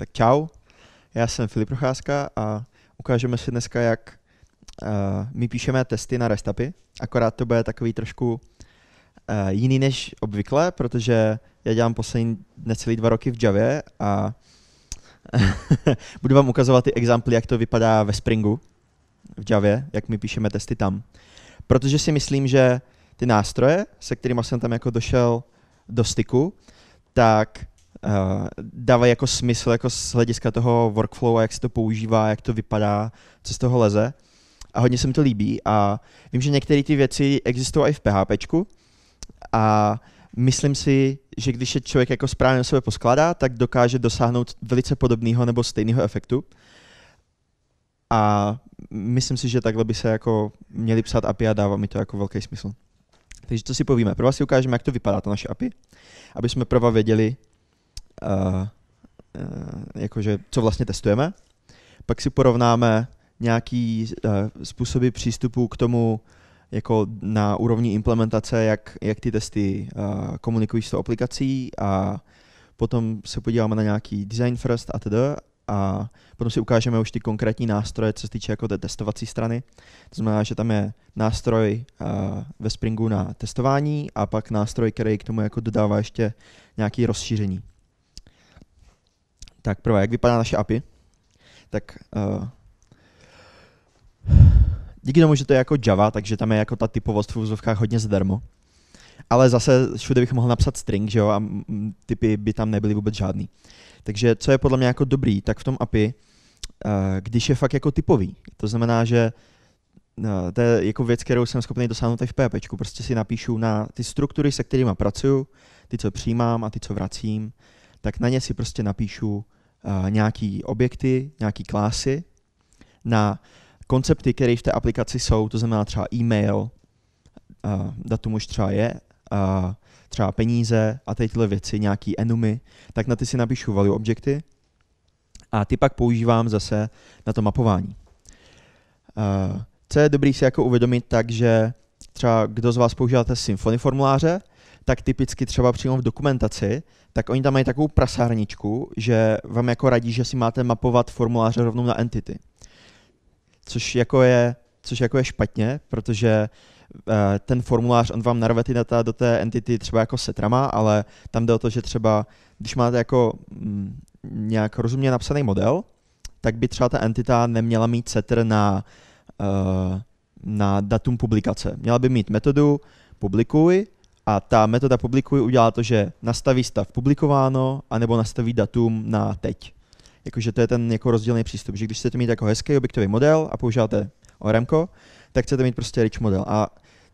Tak čau, já jsem Filip Procházka a ukážeme si dneska, jak uh, my píšeme testy na restapy, akorát to bude takový trošku uh, jiný než obvykle, protože já dělám poslední necelý dva roky v Javě a budu vám ukazovat ty exemply, jak to vypadá ve Springu v Javě, jak my píšeme testy tam. Protože si myslím, že ty nástroje, se kterými jsem tam jako došel do styku, tak uh, dávají jako smysl jako z hlediska toho workflow a jak se to používá, jak to vypadá, co z toho leze. A hodně se mi to líbí a vím, že některé ty věci existují i v PHP a myslím si, že když je člověk jako správně sebe poskládá, tak dokáže dosáhnout velice podobného nebo stejného efektu. A myslím si, že takhle by se jako měli psát API a dává mi to jako velký smysl. Takže to si povíme. Prvá si ukážeme, jak to vypadá, to naše API, aby jsme prva věděli, uh, jakože co vlastně testujeme. Pak si porovnáme nějaký způsoby přístupu k tomu, jako na úrovni implementace, jak, jak ty testy komunikují s tou aplikací a potom se podíváme na nějaký design first a td. a potom si ukážeme už ty konkrétní nástroje, co se týče jako té testovací strany. To znamená, že tam je nástroj uh, ve Springu na testování a pak nástroj, který k tomu jako dodává ještě nějaké rozšíření. Tak prvé, jak vypadá naše API? Tak uh, díky tomu, že to je jako Java, takže tam je jako ta typovost v úzovkách hodně zdarma, Ale zase všude bych mohl napsat string, že jo, a typy by tam nebyly vůbec žádný. Takže co je podle mě jako dobrý, tak v tom API, uh, eh, když je fakt jako typový, to znamená, že No, to je jako věc, kterou jsem schopný dosáhnout i v PHP. Prostě si napíšu na ty struktury, se kterými pracuju, ty, co přijímám a ty, co vracím, tak na ně si prostě napíšu nějaký objekty, nějaký klásy na koncepty, které v té aplikaci jsou, to znamená třeba e-mail, datum už třeba je, třeba peníze a tyhle věci, nějaký enumy, tak na ty si napíšu value objekty a ty pak používám zase na to mapování. Co je dobrý si jako uvědomit, takže třeba kdo z vás používáte Symfony formuláře, tak typicky třeba přímo v dokumentaci, tak oni tam mají takovou prasárničku, že vám jako radí, že si máte mapovat formuláře rovnou na entity. Což jako je, což jako je špatně, protože eh, ten formulář, on vám narve ty data do té entity třeba jako setrama, ale tam jde o to, že třeba, když máte jako mm, nějak rozumně napsaný model, tak by třeba ta entita neměla mít setr na, eh, na datum publikace. Měla by mít metodu publikuj a ta metoda publikuj udělá to, že nastaví stav publikováno, anebo nastaví datum na teď. Jakože to je ten jako rozdílný přístup, že když chcete mít jako hezký objektový model a používáte ORMko, tak chcete mít prostě rich model. A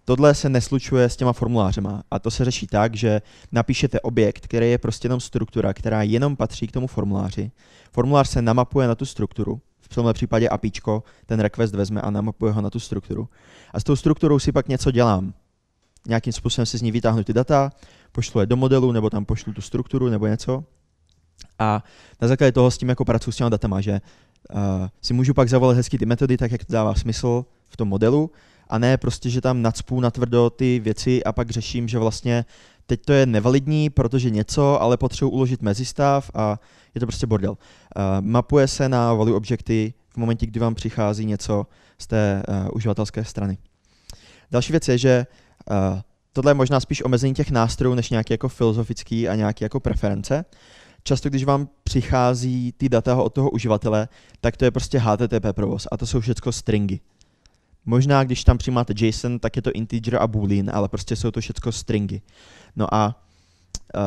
tohle se neslučuje s těma formulářema. A to se řeší tak, že napíšete objekt, který je prostě jenom struktura, která jenom patří k tomu formuláři. Formulář se namapuje na tu strukturu. V tomhle případě APIčko ten request vezme a namapuje ho na tu strukturu. A s tou strukturou si pak něco dělám nějakým způsobem si z ní vytáhnu ty data, pošlu je do modelu, nebo tam pošlu tu strukturu, nebo něco. A na základě toho s tím jako pracuji s těma datama, že uh, si můžu pak zavolat hezky ty metody, tak jak to dává smysl v tom modelu, a ne prostě, že tam nacpu natvrdo ty věci a pak řeším, že vlastně teď to je nevalidní, protože něco, ale potřebuji uložit mezistav a je to prostě bordel. Uh, mapuje se na value objekty v momentě, kdy vám přichází něco z té uh, uživatelské strany. Další věc je, že Eh, tohle je možná spíš omezení těch nástrojů, než nějaké jako filozofické a nějaké jako preference. Často, když vám přichází ty data od toho uživatele, tak to je prostě HTTP provoz a to jsou všechno stringy. Možná, když tam přijímáte JSON, tak je to integer a boolean, ale prostě jsou to všechno stringy. No a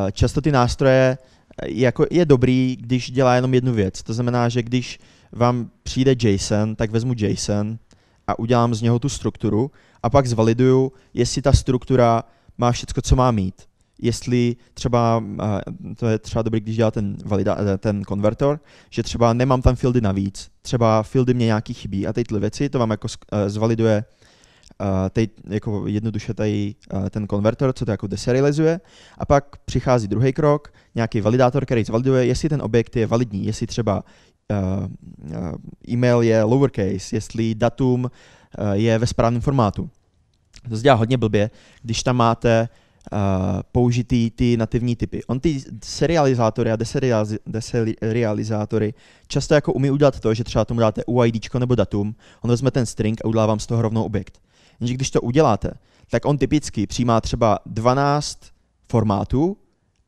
eh, často ty nástroje eh, jako je dobrý, když dělá jenom jednu věc. To znamená, že když vám přijde JSON, tak vezmu JSON a udělám z něho tu strukturu a pak zvaliduju, jestli ta struktura má všechno, co má mít. Jestli třeba, eh, to je třeba dobrý, když dělá ten, valida, eh, ten konvertor, že třeba nemám tam fieldy navíc, třeba fieldy mě nějaký chybí a tyhle věci, to vám jako eh, zvaliduje tady, jako jednoduše tady ten konvertor, co to jako deserializuje. A pak přichází druhý krok, nějaký validátor, který zvaliduje, jestli ten objekt je validní, jestli třeba e-mail je lowercase, jestli datum Eh, je ve správném formátu. To se dělá hodně blbě, když tam máte uh, použitý ty nativní typy. On ty serializátory a deserializátory často jako umí udělat to, že třeba tomu dáte UID nebo datum, on vezme ten string a udělá vám z toho rovnou objekt. Jenže když to uděláte, tak on typicky přijímá třeba 12 formátů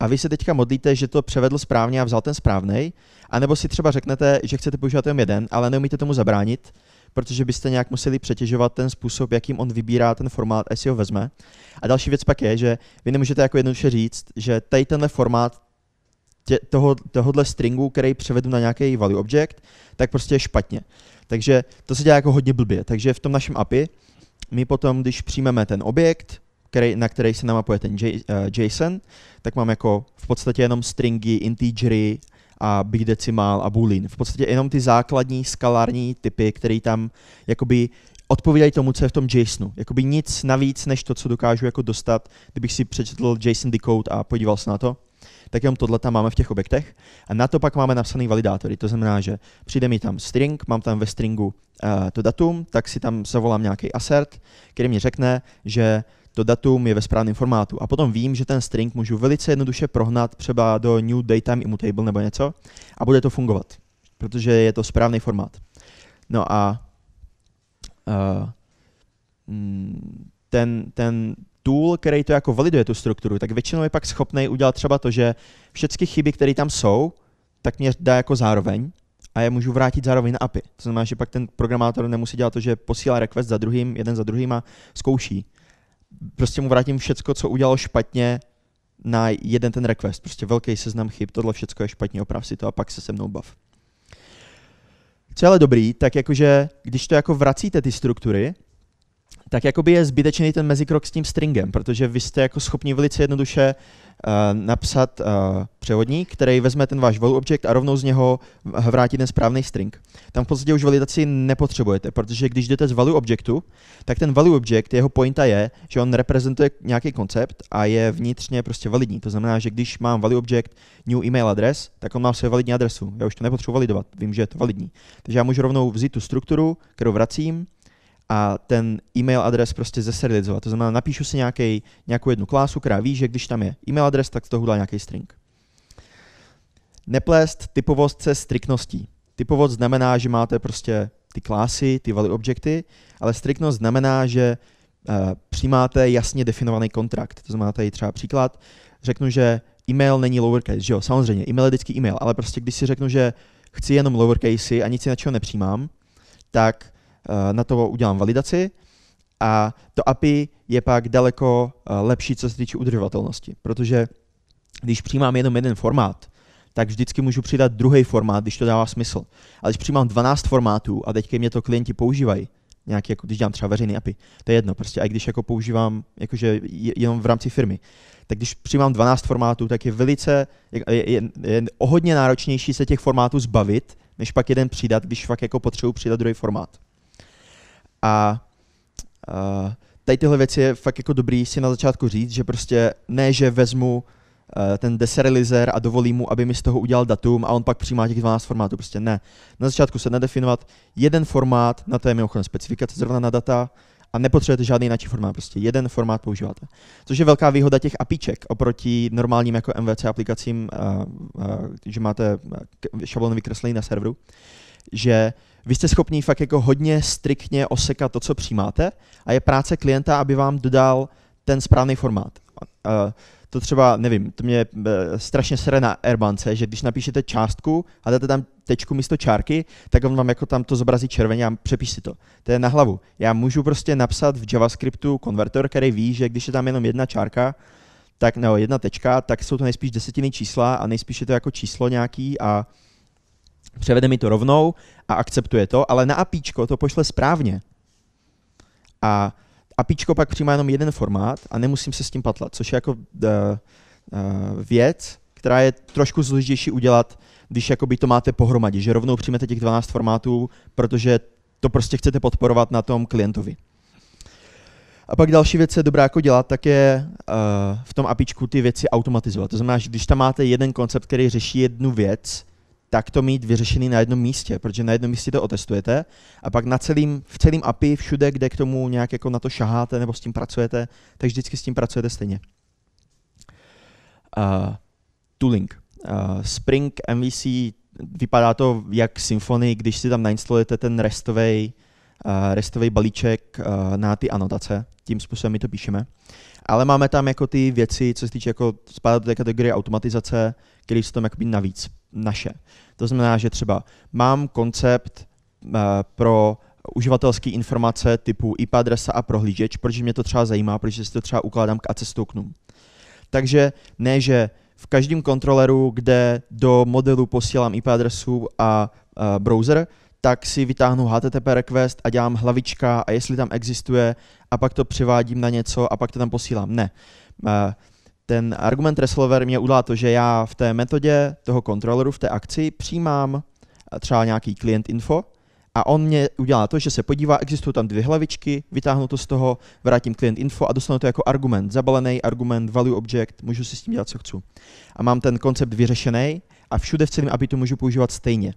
a vy se teďka modlíte, že to převedl správně a vzal ten správný, anebo si třeba řeknete, že chcete používat jenom jeden, ale neumíte tomu zabránit, protože byste nějak museli přetěžovat ten způsob, jakým on vybírá ten formát, jestli ho vezme. A další věc pak je, že vy nemůžete jako jednoduše říct, že tady tenhle formát tě, toho, tohohle stringu, který převedu na nějaký value object, tak prostě je špatně. Takže to se dělá jako hodně blbě. Takže v tom našem API my potom, když přijmeme ten objekt, který, na který se namapuje ten J, uh, eh, JSON, tak mám jako v podstatě jenom stringy, integery, a Big Decimal a Boolean. V podstatě jenom ty základní skalární typy, které tam jakoby odpovídají tomu, co je v tom JSONu. Jakoby nic navíc, než to, co dokážu jako dostat, kdybych si přečetl JSON decode a podíval se na to tak jenom tohle tam máme v těch objektech. A na to pak máme napsaný validátory. To znamená, že přijde mi tam string, mám tam ve stringu uh, to datum, tak si tam zavolám nějaký assert, který mi řekne, že to datum je ve správném formátu. A potom vím, že ten string můžu velice jednoduše prohnat třeba do new datetime immutable nebo něco a bude to fungovat, protože je to správný formát. No a uh, ten, ten tool, který to jako validuje tu strukturu, tak většinou je pak schopný udělat třeba to, že všechny chyby, které tam jsou, tak mě dá jako zároveň a je můžu vrátit zároveň na API. To znamená, že pak ten programátor nemusí dělat to, že posílá request za druhým, jeden za druhým a zkouší prostě mu vrátím všecko, co udělal špatně na jeden ten request. Prostě velký seznam chyb, tohle všecko je špatně, oprav si to a pak se se mnou bav. Co je ale dobrý, tak jakože, když to jako vracíte ty struktury, tak jakoby je zbytečný ten mezikrok s tím stringem, protože vy jste jako schopni velice jednoduše uh, napsat uh, převodník, který vezme ten váš value object a rovnou z něho vrátí ten správný string. Tam v podstatě už validaci nepotřebujete, protože když jdete z value objectu, tak ten value object, jeho pointa je, že on reprezentuje nějaký koncept a je vnitřně prostě validní. To znamená, že když mám value object new email adres, tak on má své validní adresu. Já už to nepotřebuji validovat, vím, že je to validní. Takže já můžu rovnou vzít tu strukturu, kterou vracím, a ten e-mail adres prostě zeserializovat. To znamená, napíšu si nějaký, nějakou jednu klásu, která ví, že když tam je e-mail adres, tak z toho udělá nějaký string. Neplést typovost se striktností. Typovost znamená, že máte prostě ty klásy, ty value objekty, ale striktnost znamená, že uh, přijímáte jasně definovaný kontrakt. To znamená tady třeba příklad, řeknu, že e-mail není lowercase, že jo, samozřejmě, e-mail je vždycky e-mail, ale prostě když si řeknu, že chci jenom lowercasey a nic na čeho nepřijímám, tak Eh, na to udělám validaci a to API je pak daleko eh, lepší, co se týče udržovatelnosti, protože když přijímám jenom jeden formát, tak vždycky můžu přidat druhý formát, když to dává smysl. Ale když přijímám 12 formátů a teďka mě to klienti používají, nějaký, jako když dělám třeba veřejný API, to je jedno, prostě a když jako používám jakože jenom v rámci firmy, tak když přijímám 12 formátů, tak je velice, je, je, je o hodně náročnější se těch formátů zbavit, než pak jeden přidat, když fakt jako potřebuji přidat druhý formát. A uh, tady tyhle věci je fakt jako dobrý si na začátku říct, že prostě ne, že vezmu uh, ten deserializer a dovolím mu, aby mi z toho udělal datum a on pak přijímá těch 12 formátů, prostě ne. Na začátku se nedefinovat jeden formát, na to je mimochodem specifikace zrovna na data, a nepotřebujete žádný jiný formát, prostě jeden formát používáte. Což je velká výhoda těch apiček oproti normálním jako MVC aplikacím, uh, uh, že máte šablon vykreslený na serveru že vy jste schopni fakt jako hodně striktně osekat to, co přijímáte a je práce klienta, aby vám dodal ten správný formát. to třeba, nevím, to mě e, strašně sere na Airbance, že když napíšete částku a dáte tam tečku místo čárky, tak on vám jako tam to zobrazí červeně a přepíš si to. To je na hlavu. Já můžu prostě napsat v JavaScriptu konvertor, který ví, že když je tam jenom jedna čárka, tak nebo jedna tečka, tak jsou to nejspíš desetiny čísla a nejspíš je to jako číslo nějaký a Převede mi to rovnou a akceptuje to, ale na APIčko to pošle správně. A APIčko pak přijímá jenom jeden formát a nemusím se s tím patlat, což je jako uh, uh, věc, která je trošku složitější udělat, když jakoby to máte pohromadě, že rovnou přijmete těch 12 formátů, protože to prostě chcete podporovat na tom klientovi. A pak další věc, co je dobrá jako dělat, tak je uh, v tom apičku ty věci automatizovat. To znamená, že když tam máte jeden koncept, který řeší jednu věc, tak to mít vyřešený na jednom místě, protože na jednom místě to otestujete a pak na celým, v celém API, všude, kde k tomu nějak jako na to šaháte nebo s tím pracujete, tak vždycky s tím pracujete stejně. Uh, tooling. Uh, Spring MVC, vypadá to jak Symfony, když si tam nainstalujete ten restový Eh, restový balíček eh, na ty anotace, tím způsobem my to píšeme. Ale máme tam jako ty věci, co se týče jako spadá do té kategorie automatizace, které jsou tam jakoby navíc naše. To znamená, že třeba mám koncept eh, pro uživatelské informace typu IP adresa a prohlížeč, protože mě to třeba zajímá, protože si to třeba ukládám k tokenům. Takže ne, že v každém kontroleru, kde do modelu posílám IP adresu a browser, tak si vytáhnu HTTP request a dělám hlavička a jestli tam existuje a pak to převádím na něco a pak to tam posílám. Ne. Eh, ten argument resolver mě udělá to, že já v té metodě toho kontroleru, v té akci přijímám eh, třeba nějaký klient info a on mě udělá to, že se podívá, existují tam dvě hlavičky, vytáhnu to z toho, vrátím klient info a dostanu to jako argument, zabalený argument, value object, můžu si s tím dělat, co chci. A mám ten koncept vyřešený a všude v celém abitu můžu používat stejně.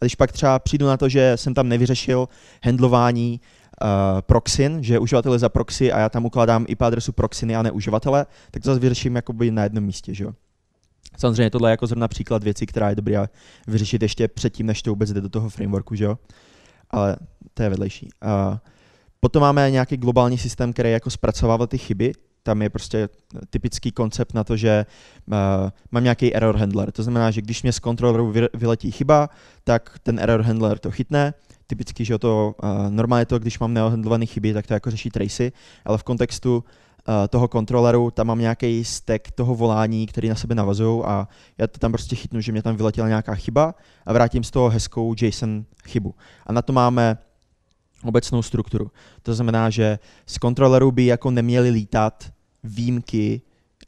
A když pak třeba přijdu na to, že jsem tam nevyřešil handlování uh, proxin, že uživatel za proxy a já tam ukládám IP adresu proxiny a ne uživatele, tak to zase vyřeším jakoby na jednom místě, že Samozřejmě tohle je jako zrovna příklad věci, která je dobrá vyřešit ještě předtím, než to vůbec jde do toho frameworku, že Ale to je vedlejší. Uh, Potom máme nějaký globální systém, který jako zpracovává ty chyby, tam je prostě typický koncept na to, že uh, mám nějaký error handler. To znamená, že když mě z kontroleru vyletí chyba, tak ten error handler to chytne. Typicky, že to uh, normálně to, když mám neohandlované chyby, tak to jako řeší tracy, ale v kontextu uh, toho kontroleru tam mám nějaký stack toho volání, který na sebe navazují a já to tam prostě chytnu, že mě tam vyletěla nějaká chyba a vrátím z toho hezkou JSON chybu. A na to máme obecnou strukturu. To znamená, že z kontroleru by jako neměly lítat výjimky,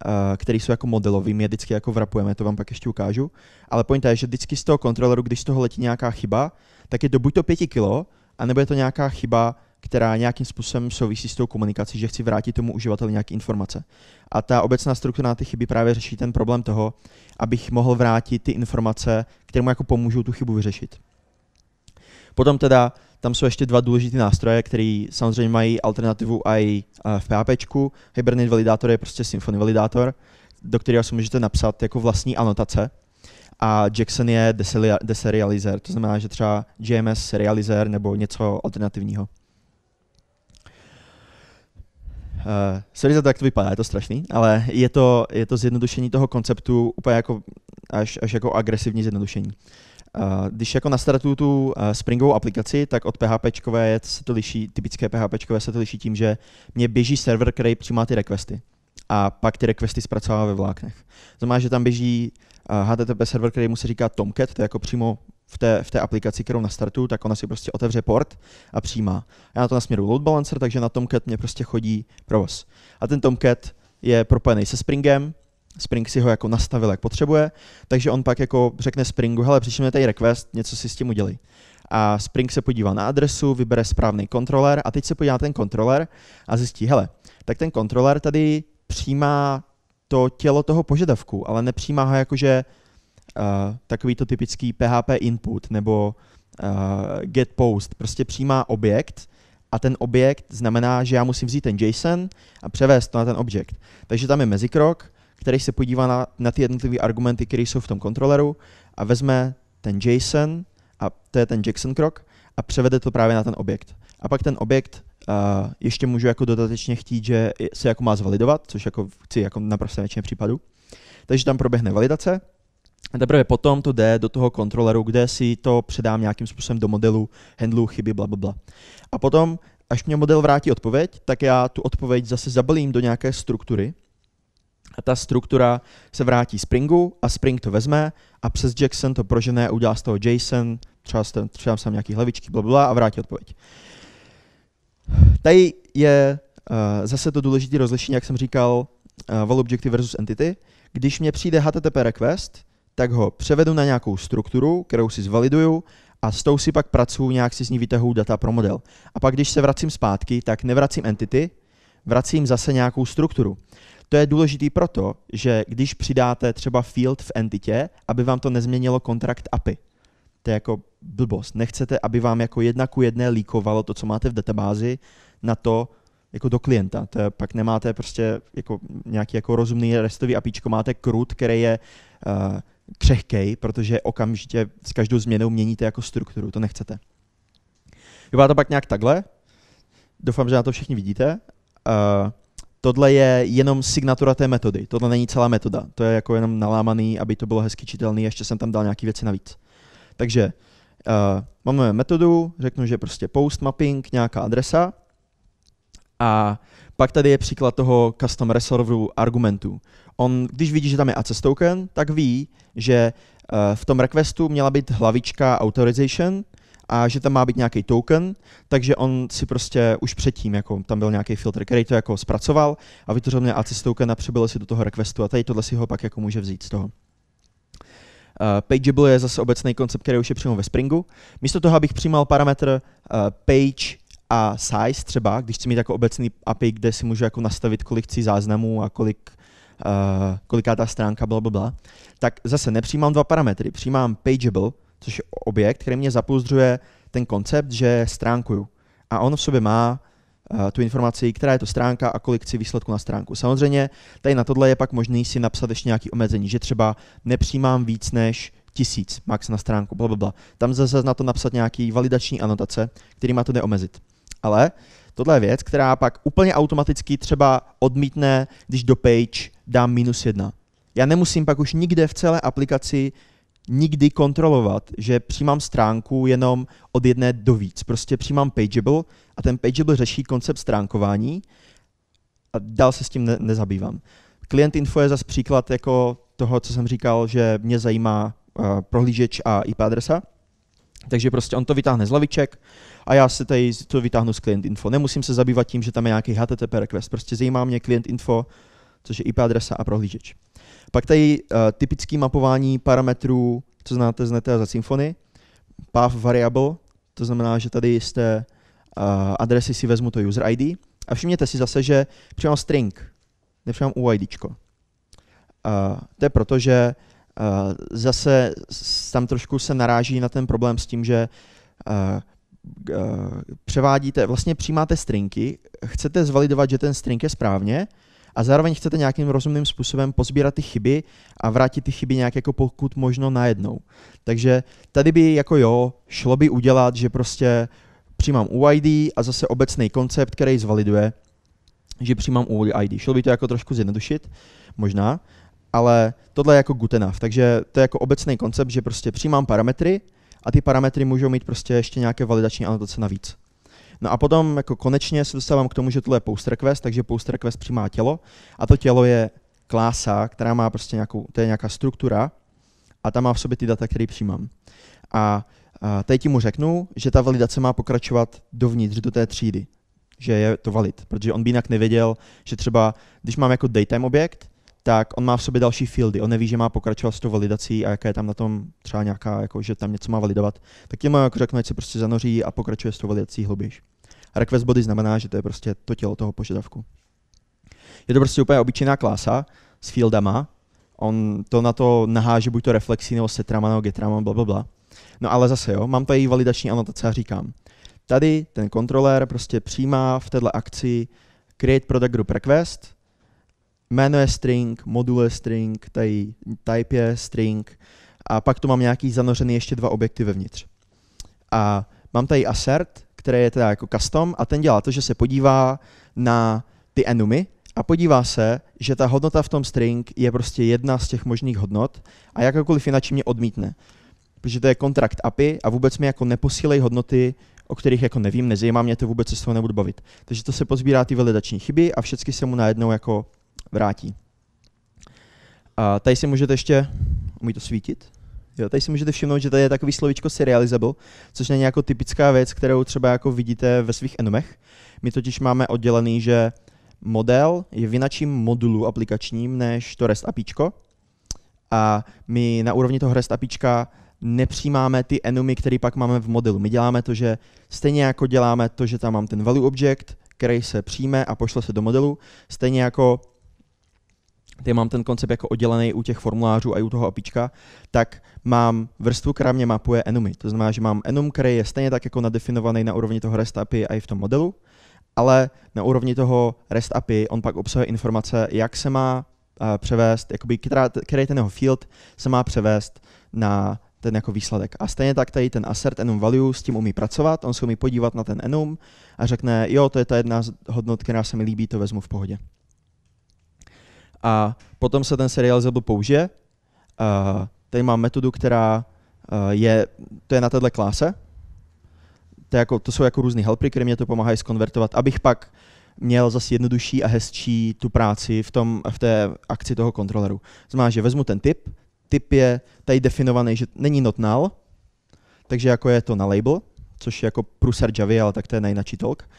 eh, které jsou jako modelový, my je vždycky jako vrapujeme, to vám pak ještě ukážu. Ale pointa je, že vždycky z toho kontroleru, když z toho letí nějaká chyba, tak je to buď to 5 kilo, anebo je to nějaká chyba, která nějakým způsobem souvisí s tou komunikací, že chci vrátit tomu uživateli nějaké informace. A ta obecná struktura na ty chyby právě řeší ten problém toho, abych mohl vrátit ty informace, které mu jako pomůžou tu chybu vyřešit. Potom teda tam jsou ještě dva důležité nástroje, které samozřejmě mají alternativu i eh, v PHP. Hibernate Validator je prostě Symfony Validator, do kterého si můžete napsat jako vlastní anotace. A Jackson je deserializer, to znamená, že třeba JMS serializer nebo něco alternativního. Uh, sorry za to, jak to vypadá, je to strašný, ale je to, je to zjednodušení toho konceptu úplně jako až, až jako agresivní zjednodušení. Eh, když jako nastartuju tu eh, Springovou aplikaci, tak od PHP se to liší, typické PHP se to liší tím, že mě běží server, který přijímá ty requesty a pak ty requesty zpracovává ve vláknech. Znamená, že tam běží HTTP eh, server, který mu se říká Tomcat, to je jako přímo v té, v té aplikaci, kterou nastartuju, tak ona si prostě otevře port a přijímá. Já na to nasměru load balancer, takže na Tomcat mě prostě chodí provoz. A ten Tomcat je propojený se Springem, Spring si ho jako nastavil, jak potřebuje, takže on pak jako řekne Springu, hele, přišel mi tady request, něco si s tím udělej. A Spring se podívá na adresu, vybere správný kontroler a teď se podívá na ten kontroler a zjistí, hele, tak ten kontroler tady přijímá to tělo toho požadavku, ale nepřijímá ho jakože uh, eh, takový to typický PHP input nebo uh, get post. Prostě přijímá objekt, a ten objekt znamená, že já musím vzít ten JSON a převést to na ten objekt. Takže tam je mezikrok který se podívá na, na ty jednotlivé argumenty, které jsou v tom kontroleru a vezme ten JSON, a to je ten Jackson krok, a převede to právě na ten objekt. A pak ten objekt uh, ještě můžu jako dodatečně chtít, že se jako má zvalidovat, což jako chci jako naprosto většině případů. Takže tam proběhne validace, a teprve potom to jde do toho kontroleru, kde si to předám nějakým způsobem do modelu, handlu, chyby, bla, bla, bla. A potom, až mě model vrátí odpověď, tak já tu odpověď zase zabalím do nějaké struktury, a ta struktura se vrátí Springu a Spring to vezme a přes Jackson to prožené udělá z toho JSON, třeba, ten, třeba nějaký hlavičky, blablabla a vrátí odpověď. Tady je uh, zase to důležité rozlišení, jak jsem říkal, uh, eh, val objective versus entity. Když mě přijde HTTP request, tak ho převedu na nějakou strukturu, kterou si zvaliduju a s tou si pak pracuju, nějak si z ní vytahuju data pro model. A pak, když se vracím zpátky, tak nevracím entity, vracím zase nějakou strukturu. To je důležitý proto, že když přidáte třeba field v entitě, aby vám to nezměnilo kontrakt API. To je jako blbost. Nechcete, aby vám jako jedna ku jedné líkovalo to, co máte v databázi, na to, jako do klienta. To je, pak nemáte prostě jako nějaký jako rozumný restový APIčko, máte CRUD, který je uh, křehkej, protože okamžitě s každou změnou měníte jako strukturu, to nechcete. Vypadá to pak nějak takhle, doufám, že na to všichni vidíte Eh, tohle je jenom signatura té metody, tohle není celá metoda, to je jako jenom nalámaný, aby to bylo hezky čitelný, ještě jsem tam dal nějaké věci navíc. Takže uh, máme metodu, řeknu, že prostě post mapping, nějaká adresa a pak tady je příklad toho custom resolveru argumentu. On, když vidí, že tam je access token, tak ví, že uh, v tom requestu měla být hlavička authorization, a že tam má být nějaký token, takže on si prostě už předtím, jako tam byl nějaký filtr, který to jako zpracoval a vytvořil mě ACIS token a přibyl si do toho requestu a tady tohle si ho pak jako může vzít z toho. Uh, pageable je zase obecný koncept, který už je přímo ve Springu. Místo toho, abych přijímal parametr uh, page a size třeba, když chci mít jako obecný API, kde si můžu jako nastavit, kolik chci záznamů a kolik, uh, koliká ta stránka, bla, tak zase nepřijímám dva parametry, přijímám pageable, což je objekt, který mě zapouzdřuje ten koncept, že stránkuju. A on v sobě má uh, tu informaci, která je to stránka a kolik chci výsledku na stránku. Samozřejmě tady na tohle je pak možný si napsat ještě nějaké omezení, že třeba nepřijímám víc než tisíc max na stránku, bla, bla, bla. Tam zase na to napsat nějaký validační anotace, který má to neomezit. Ale tohle je věc, která pak úplně automaticky třeba odmítne, když do page dám minus jedna. Já nemusím pak už nikde v celé aplikaci nikdy kontrolovat, že přijímám stránku jenom od jedné do víc. Prostě přijímám Pageable a ten Pageable řeší koncept stránkování a dál se s tím ne- nezabývám. Klient info je zase příklad jako toho, co jsem říkal, že mě zajímá uh, prohlížeč a IP adresa. Takže prostě on to vytáhne z laviček a já se tady to vytáhnu z klient info. Nemusím se zabývat tím, že tam je nějaký HTTP request. Prostě zajímá mě klient info, což je IP adresa a prohlížeč. Pak tady uh, eh, typické mapování parametrů, co znáte z NETA za Symfony, path variable, to znamená, že tady jste uh, adresy si vezmu to user ID a všimněte si zase, že přímo string, nepřijám UIDčko. Uh, eh, to je proto, že uh, zase tam trošku se naráží na ten problém s tím, že uh, převádíte, vlastně přijímáte stringy, chcete zvalidovat, že ten string je správně, a zároveň chcete nějakým rozumným způsobem pozbírat ty chyby a vrátit ty chyby nějak jako pokud možno najednou. Takže tady by jako jo, šlo by udělat, že prostě přijímám UID a zase obecný koncept, který zvaliduje, že přijímám UID. Šlo by to jako trošku zjednodušit, možná, ale tohle je jako good enough, takže to je jako obecný koncept, že prostě přijímám parametry a ty parametry můžou mít prostě ještě nějaké validační anotace navíc. No a potom jako konečně se dostávám k tomu, že tohle je poster quest, takže poster quest přijímá tělo a to tělo je klása, která má prostě nějakou, to je nějaká struktura a ta má v sobě ty data, které přijímám. A, a teď mu řeknu, že ta validace má pokračovat dovnitř do té třídy, že je to valid, protože on by jinak nevěděl, že třeba, když mám jako daytime objekt, tak on má v sobě další fieldy, on neví, že má pokračovat s tou validací a jaká je tam na tom třeba nějaká, jako, že tam něco má validovat, tak těma jako řeknu, ať se prostě zanoří a pokračuje s tou validací hlouběž. A request body znamená, že to je prostě to tělo toho požadavku. Je to prostě úplně obyčejná klása s fieldama, on to na to naháže buď to reflexí nebo setrama nebo getrama, bla, bla, bla. No ale zase jo, mám tady validační anotace a říkám, tady ten kontroler prostě přijímá v této akci create product group request, jméno je string, modul je string, tady type je string a pak tu mám nějaký zanořený ještě dva objekty vevnitř. A mám tady assert, který je teda jako custom a ten dělá to, že se podívá na ty enumy a podívá se, že ta hodnota v tom string je prostě jedna z těch možných hodnot a jakákoliv jinak mě odmítne. Protože to je kontrakt API a vůbec mi jako neposílej hodnoty, o kterých jako nevím, nezajímá mě to vůbec, se s toho nebudu bavit. Takže to se pozbírá ty validační chyby a všechny se mu najednou jako vrátí. A tady si můžete ještě, umí to svítit? Jo, tady si můžete všimnout, že tady je takový slovíčko serializable, což není jako typická věc, kterou třeba jako vidíte ve svých enomech. My totiž máme oddělený, že model je v modulu aplikačním než to REST APIčko a my na úrovni toho REST APIčka nepřijímáme ty enumy, které pak máme v modelu. My děláme to, že stejně jako děláme to, že tam mám ten value object, který se přijme a pošle se do modelu, stejně jako kde mám ten koncept jako oddělený u těch formulářů a u toho APIčka, tak mám vrstvu, která mě mapuje enumy. To znamená, že mám enum, který je stejně tak jako nadefinovaný na úrovni toho REST API a i v tom modelu, ale na úrovni toho REST API on pak obsahuje informace, jak se má uh, převést, jakoby, která, který ten jeho field se má převést na ten jako výsledek. A stejně tak tady ten assert enum value s tím umí pracovat, on se umí podívat na ten enum a řekne, jo, to je ta jedna hodnot, která se mi líbí, to vezmu v pohodě. A potom se ten seriál Zebu použije. Uh, tady mám metodu, která uh, je, to je na této kláse. To, jako, to jsou jako různé helpy, které mě to pomáhají skonvertovat, abych pak měl zase jednodušší a hezčí tu práci v, tom, v té akci toho kontroleru. Znamená, že vezmu ten typ, typ je tady definovaný, že není not null, takže jako je to na label, což je jako pruser Javy, ale tak to je nejnačí talk.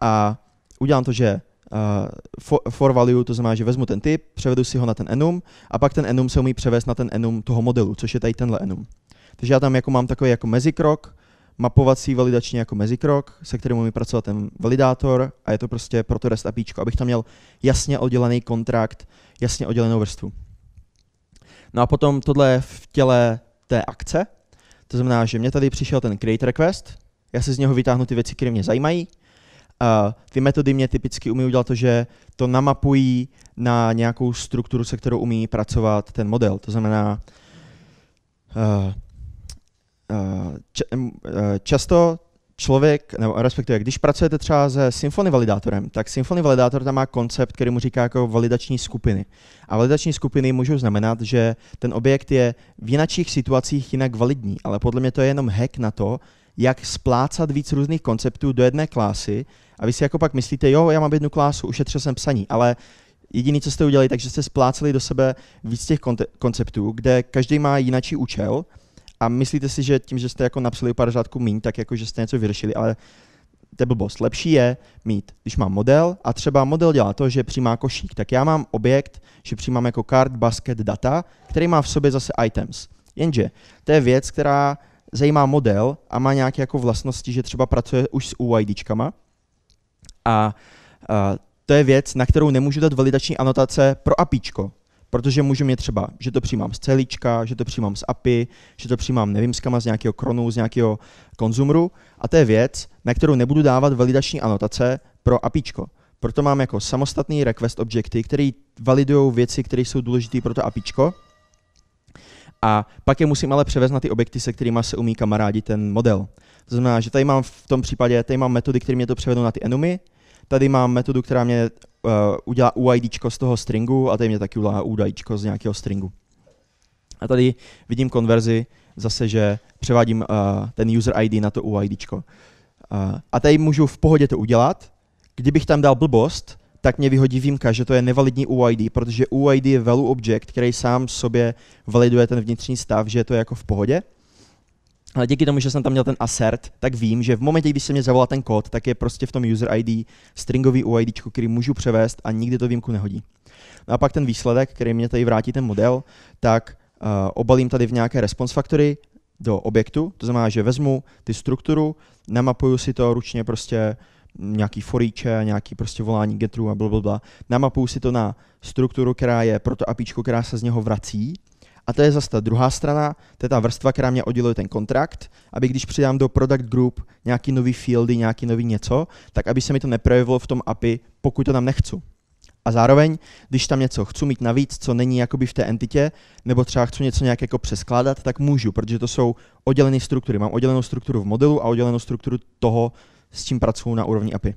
A udělám to, že Eh, for, for value, to znamená, že vezmu ten typ, převedu si ho na ten enum a pak ten enum se umí převést na ten enum toho modelu, což je tady tenhle enum. Takže já tam jako mám takový jako mezikrok, mapovací validační jako mezikrok, se kterým umí pracovat ten validátor a je to prostě proto REST REST APIčko, abych tam měl jasně oddělený kontrakt, jasně oddělenou vrstvu. No a potom tohle je v těle té akce, to znamená, že mě tady přišel ten create request, já si z něho vytáhnu ty věci, které mě zajímají, Uh, ty metody mě typicky umí udělat to, že to namapují na nějakou strukturu, se kterou umí pracovat ten model. To znamená, uh, uh, uh, často člověk, nebo respektive, když pracujete třeba se Symfony validátorem, tak Symfony validátor tam má koncept, který mu říká jako validační skupiny. A validační skupiny můžou znamenat, že ten objekt je v jiných situacích jinak validní, ale podle mě to je jenom hack na to, jak splácat víc různých konceptů do jedné klásy, a vy si jako pak myslíte, jo, já mám jednu klásu, ušetřil jsem psaní, ale jediný, co jste udělali, takže jste spláceli do sebe víc těch konceptů, kde každý má jinačí účel a myslíte si, že tím, že jste jako napsali pár řádků míň, tak jako, že jste něco vyřešili, ale to je blbost. Lepší je mít, když mám model a třeba model dělá to, že přijímá košík, tak já mám objekt, že přijímám jako card, basket, data, který má v sobě zase items. Jenže to je věc, která zajímá model a má nějaké jako vlastnosti, že třeba pracuje už s UIDčkama, a to je věc, na kterou nemůžu dát validační anotace pro APIčko, protože můžu mít třeba, že to přijímám z celíčka, že to přijímám z API, že to přijímám, nevím, z kama, z nějakého kronu, z nějakého konzumru a to je věc, na kterou nebudu dávat validační anotace pro APIčko. Proto mám jako samostatný request objekty, který validují věci, které jsou důležité pro to APIčko a pak je musím ale převést na ty objekty, se kterými se umí kamarádi ten model. To znamená, že tady mám v tom případě, tady mám metody, které mě to převedou na ty enumy, Tady mám metodu, která mě uh, udělá UID z toho stringu a tady mě taky udělá UID z nějakého stringu. A tady vidím konverzi zase, že převádím uh, ten user ID na to UID Uh, eh, a tady můžu v pohodě to udělat. Kdybych tam dal blbost, tak mě vyhodí výjimka, že to je nevalidní UID, protože UID je value object, který sám sobě validuje ten vnitřní stav, že to je jako v pohodě ale díky tomu, že jsem tam měl ten assert, tak vím, že v momentě, když se mě zavolá ten kód, tak je prostě v tom user ID stringový UID, který můžu převést a nikdy to výjimku nehodí. No a pak ten výsledek, který mě tady vrátí ten model, tak uh, obalím tady v nějaké response factory do objektu, to znamená, že vezmu ty strukturu, namapuju si to ručně prostě nějaký foríče, nějaký prostě volání getru a blablabla, namapuju si to na strukturu, která je proto APIčko, která se z něho vrací, a to je zase ta druhá strana, to je ta vrstva, která mě odděluje ten kontrakt, aby když přidám do product group nějaký nový fieldy, nějaký nový něco, tak aby se mi to neprojevilo v tom API, pokud to tam nechci. A zároveň, když tam něco chci mít navíc, co není jakoby v té entitě, nebo třeba chci něco nějak jako přeskládat, tak můžu, protože to jsou oddělené struktury. Mám oddělenou strukturu v modelu a oddělenou strukturu toho, s čím pracuji na úrovni API.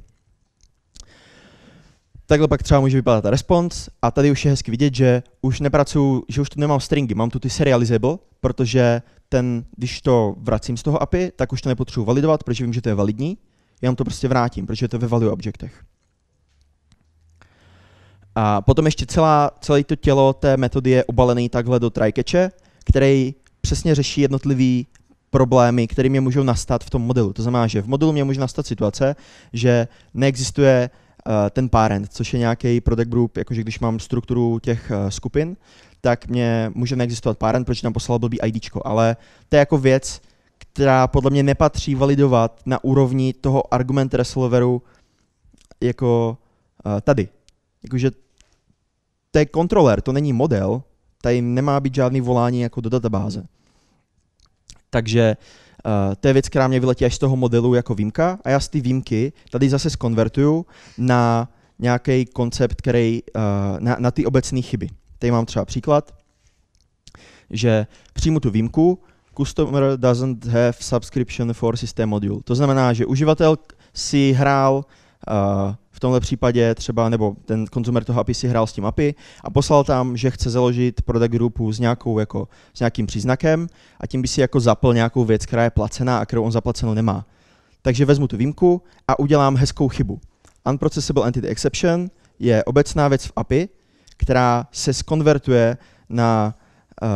Takhle pak třeba může vypadat response a tady už je hezky vidět, že už nepracuju, že už tu nemám stringy, mám tu ty serializable, protože ten, když to vracím z toho API, tak už to nepotřebuji validovat, protože vím, že to je validní. Já to prostě vrátím, protože to je ve value objektech. A potom ještě celá, celé to tělo té metody je obalený takhle do trycatche, který přesně řeší jednotlivý problémy, které mě můžou nastat v tom modelu. To znamená, že v modelu mě může nastat situace, že neexistuje Eh, ten parent, což je nějaký product group, jakože když mám strukturu těch eh, skupin, tak mě může neexistovat parent, protože tam poslal blbý ID. ale to je jako věc, která podle mě nepatří validovat na úrovni toho argument resolveru jako eh, tady. Jakože to je kontroler, to není model, tady nemá být žádný volání jako do databáze. Takže uh, Uh, to je věc, která mě vyletí až z toho modelu jako výjimka a já z ty výjimky tady zase skonvertuju na nějaký koncept, který, uh, na, na ty obecné chyby. Tady mám třeba příklad, že přijmu tu výjimku, customer doesn't have subscription for system module. To znamená, že uživatel si hrál uh, tomhle případě třeba, nebo ten konzumer toho API si hrál s tím API a poslal tam, že chce založit product groupu s, nějakou, jako, s nějakým příznakem a tím by si jako zapl nějakou věc, která je placená a kterou on zaplacenou nemá. Takže vezmu tu výjimku a udělám hezkou chybu. Unprocessable Entity Exception je obecná věc v API, která se skonvertuje na eh,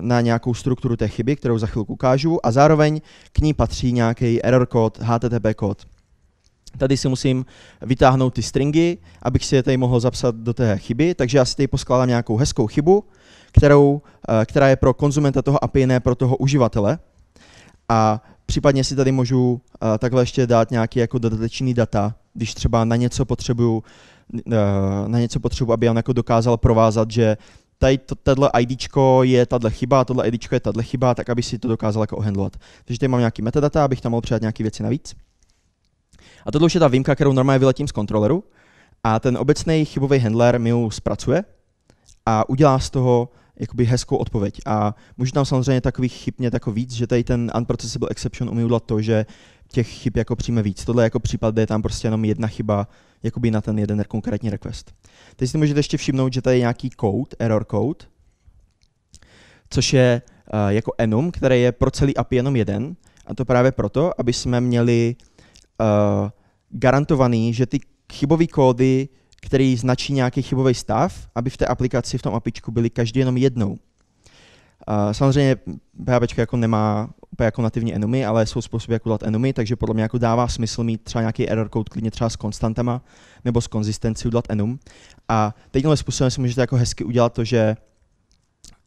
na nějakou strukturu té chyby, kterou za chvilku ukážu, a zároveň k ní patří nějaký error kód, HTTP kód. Tady si musím vytáhnout ty stringy, abych si je tady mohl zapsat do té chyby, takže já si tady poskládám nějakou hezkou chybu, kterou, eh, která je pro konzumenta toho API, ne pro toho uživatele. A případně si tady můžu eh, takhle ještě dát nějaké jako dodatečný data, když třeba na něco potřebuju, eh, na něco potřebuju, aby on jako dokázal provázat, že tady to tato IDčko je tato chyba, tohle IDčko je tato chyba, tak aby si to dokázal jako ohandlovat. Takže tady mám nějaký metadata, abych tam mohl přidat nějaké věci navíc. A tohle už je ta výjimka, kterou normálně vyletím z kontroleru a ten obecný chybový handler mi ho zpracuje a udělá z toho jakoby hezkou odpověď. A můžu tam samozřejmě takových chyb mě jako víc, že tady ten unprocessable exception umí udělat to, že těch chyb jako přijme víc. Tohle je jako případ, kde je tam prostě jenom jedna chyba jakoby na ten jeden konkrétní request. Teď si můžete ještě všimnout, že tady je nějaký code, error code, což je uh, jako enum, který je pro celý API jenom jeden. A to právě proto, aby jsme měli Eh, garantovaný, že ty chybové kódy, který značí nějaký chybový stav, aby v té aplikaci, v tom apičku byly každý jenom jednou. Uh, samozřejmě PHP jako nemá úplně jako nativní enumy, ale jsou způsoby, jak udělat enumy, takže podle mě jako dává smysl mít třeba nějaký error code klidně třeba s konstantama nebo s konzistencí udělat enum. A tímhle způsobem si můžete jako hezky udělat to, že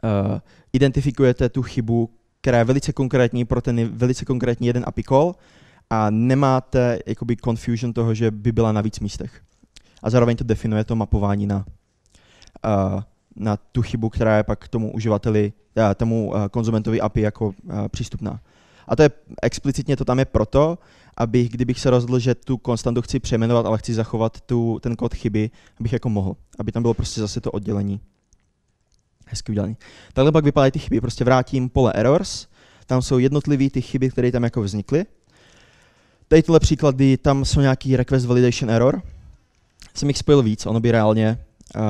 uh, identifikujete tu chybu, která je velice konkrétní pro ten velice konkrétní jeden apikol a nemáte jakoby confusion toho, že by byla na víc místech. A zároveň to definuje to mapování na, uh, na tu chybu, která je pak tomu uživateli, uh, tomu uh, konzumentovi API jako uh, přístupná. A to je explicitně to tam je proto, abych, kdybych se rozhodl, že tu konstantu chci přejmenovat, ale chci zachovat tu, ten kód chyby, abych jako mohl. Aby tam bylo prostě zase to oddělení. Hezky udělané. Takhle pak vypadají ty chyby. Prostě vrátím pole errors, tam jsou jednotlivé ty chyby, které tam jako vznikly Tady tyhle příklady, tam jsou nějaký request validation error. Jsem jich spojil víc, ono by reálně uh,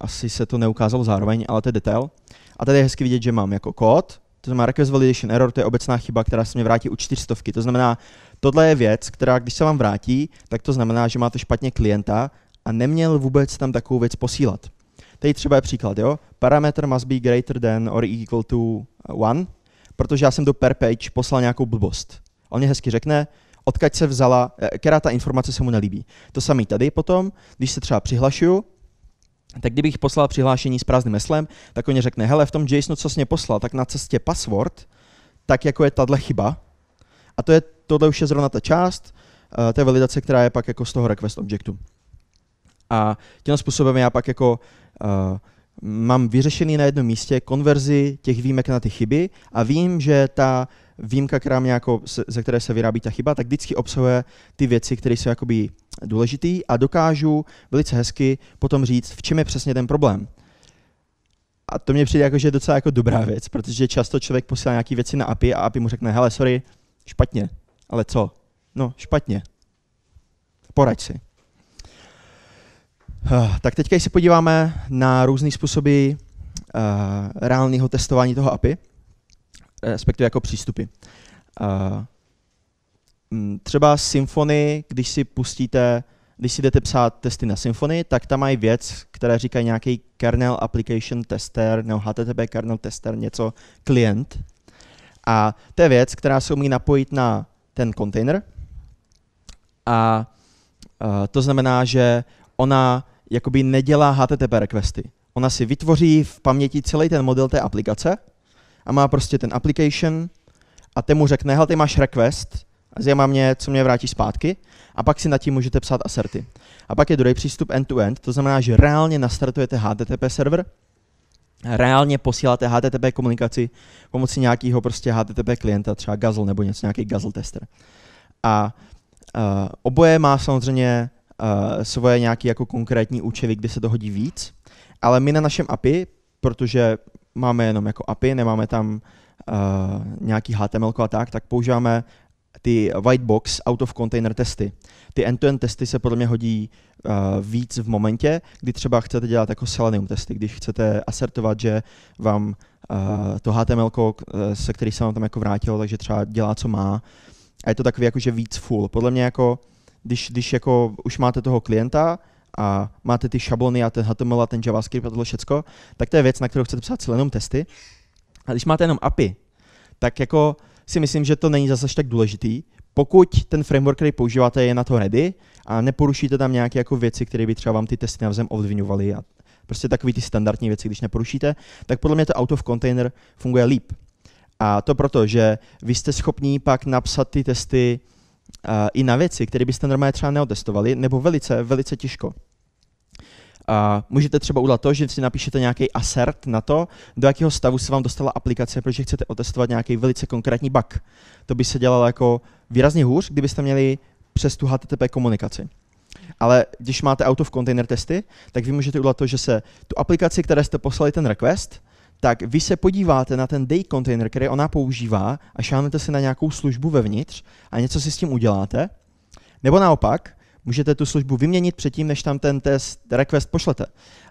asi se to neukázalo zároveň, ale to je detail. A tady je hezky vidět, že mám jako kód, to znamená request validation error, to je obecná chyba, která se mi vrátí u čtyřstovky. To znamená, tohle je věc, která když se vám vrátí, tak to znamená, že máte špatně klienta a neměl vůbec tam takovou věc posílat. Tady třeba je příklad, jo. Parameter must be greater than or equal to eh, one, protože já jsem do per page poslal nějakou blbost. On mě hezky řekne, odkaď se vzala, eh, která ta informace se mu nelíbí. To samé tady potom, když se třeba přihlašuju, tak kdybych poslal přihlášení s prázdným heslem, tak on řekne, hele, v tom JSONu, co jsi mě poslal, tak na cestě password, tak jako je tahle chyba. A to je, tohle už je zrovna ta část uh, té validace, která je pak jako z toho request objektu. A tím způsobem já pak jako uh, mám vyřešený na jednom místě konverzi těch výjimek na ty chyby a vím, že ta výjimka, která mě jako, ze které se vyrábí ta chyba, tak vždycky obsahuje ty věci, které jsou jakoby důležitý a dokážu velice hezky potom říct, v čem je přesně ten problém. A to mě přijde jako, že je docela jako dobrá věc, protože často člověk posílá nějaké věci na API a API mu řekne, hele, sorry, špatně. Ale co? No, špatně. Poraď si. Eh, tak teďka, když se podíváme na různé způsoby uh, reálného testování toho API, Eh, respektive jako přístupy. Eh, mm, třeba symfony, když si pustíte, když si jdete psát testy na symfony, tak tam mají věc, která říká nějaký kernel application tester nebo HTTP kernel tester, něco klient. A to je věc, která se umí napojit na ten kontejner. A eh, to znamená, že ona jakoby nedělá HTTP requesty. Ona si vytvoří v paměti celý ten model té aplikace a má prostě ten application a ten mu řekne, hele, ty máš request, a zjema mě, co mě vrátí zpátky a pak si nad tím můžete psát aserty. A pak je druhý přístup end-to-end, to znamená, že reálně nastartujete HTTP server, reálně posíláte HTTP komunikaci pomocí nějakého prostě HTTP klienta, třeba Guzzle nebo něco, nějaký Guzzle tester. A uh, oboje má samozřejmě uh, svoje nějaké jako konkrétní účely, kde se to hodí víc, ale my na našem API, protože máme jenom jako API, nemáme tam uh, nějaký HTML a tak, tak používáme ty whitebox out of container testy. Ty end-to-end testy se podle mě hodí uh, víc v momentě, kdy třeba chcete dělat jako Selenium testy, když chcete asertovat, že vám uh, to HTML, se který se vám tam jako vrátilo, takže třeba dělá, co má. A je to takový jako že víc full. Podle mě jako, když, když jako už máte toho klienta, a máte ty šablony a ten HTML a ten JavaScript a tohle všecko, tak to je věc, na kterou chcete psát jenom testy. A když máte jenom API, tak jako si myslím, že to není zase tak důležitý, pokud ten framework, který používáte, je na to ready a neporušíte tam nějaké jako věci, které by třeba vám ty testy navzem ovlivňovaly a prostě takový ty standardní věci, když neporušíte, tak podle mě to out of container funguje líp. A to proto, že vy jste schopní pak napsat ty testy i na věci, které byste normálně třeba neotestovali, nebo velice, velice těžko. A můžete třeba udělat to, že si napíšete nějaký assert na to, do jakého stavu se vám dostala aplikace, protože chcete otestovat nějaký velice konkrétní bug. To by se dělalo jako výrazně hůř, kdybyste měli přes tu HTTP komunikaci. Ale když máte auto v container testy, tak vy můžete udělat to, že se tu aplikaci, které jste poslali ten request, tak vy se podíváte na ten day container, který ona používá a šáhnete si na nějakou službu vevnitř a něco si s tím uděláte. Nebo naopak, můžete tu službu vyměnit předtím, než tam ten test request pošlete.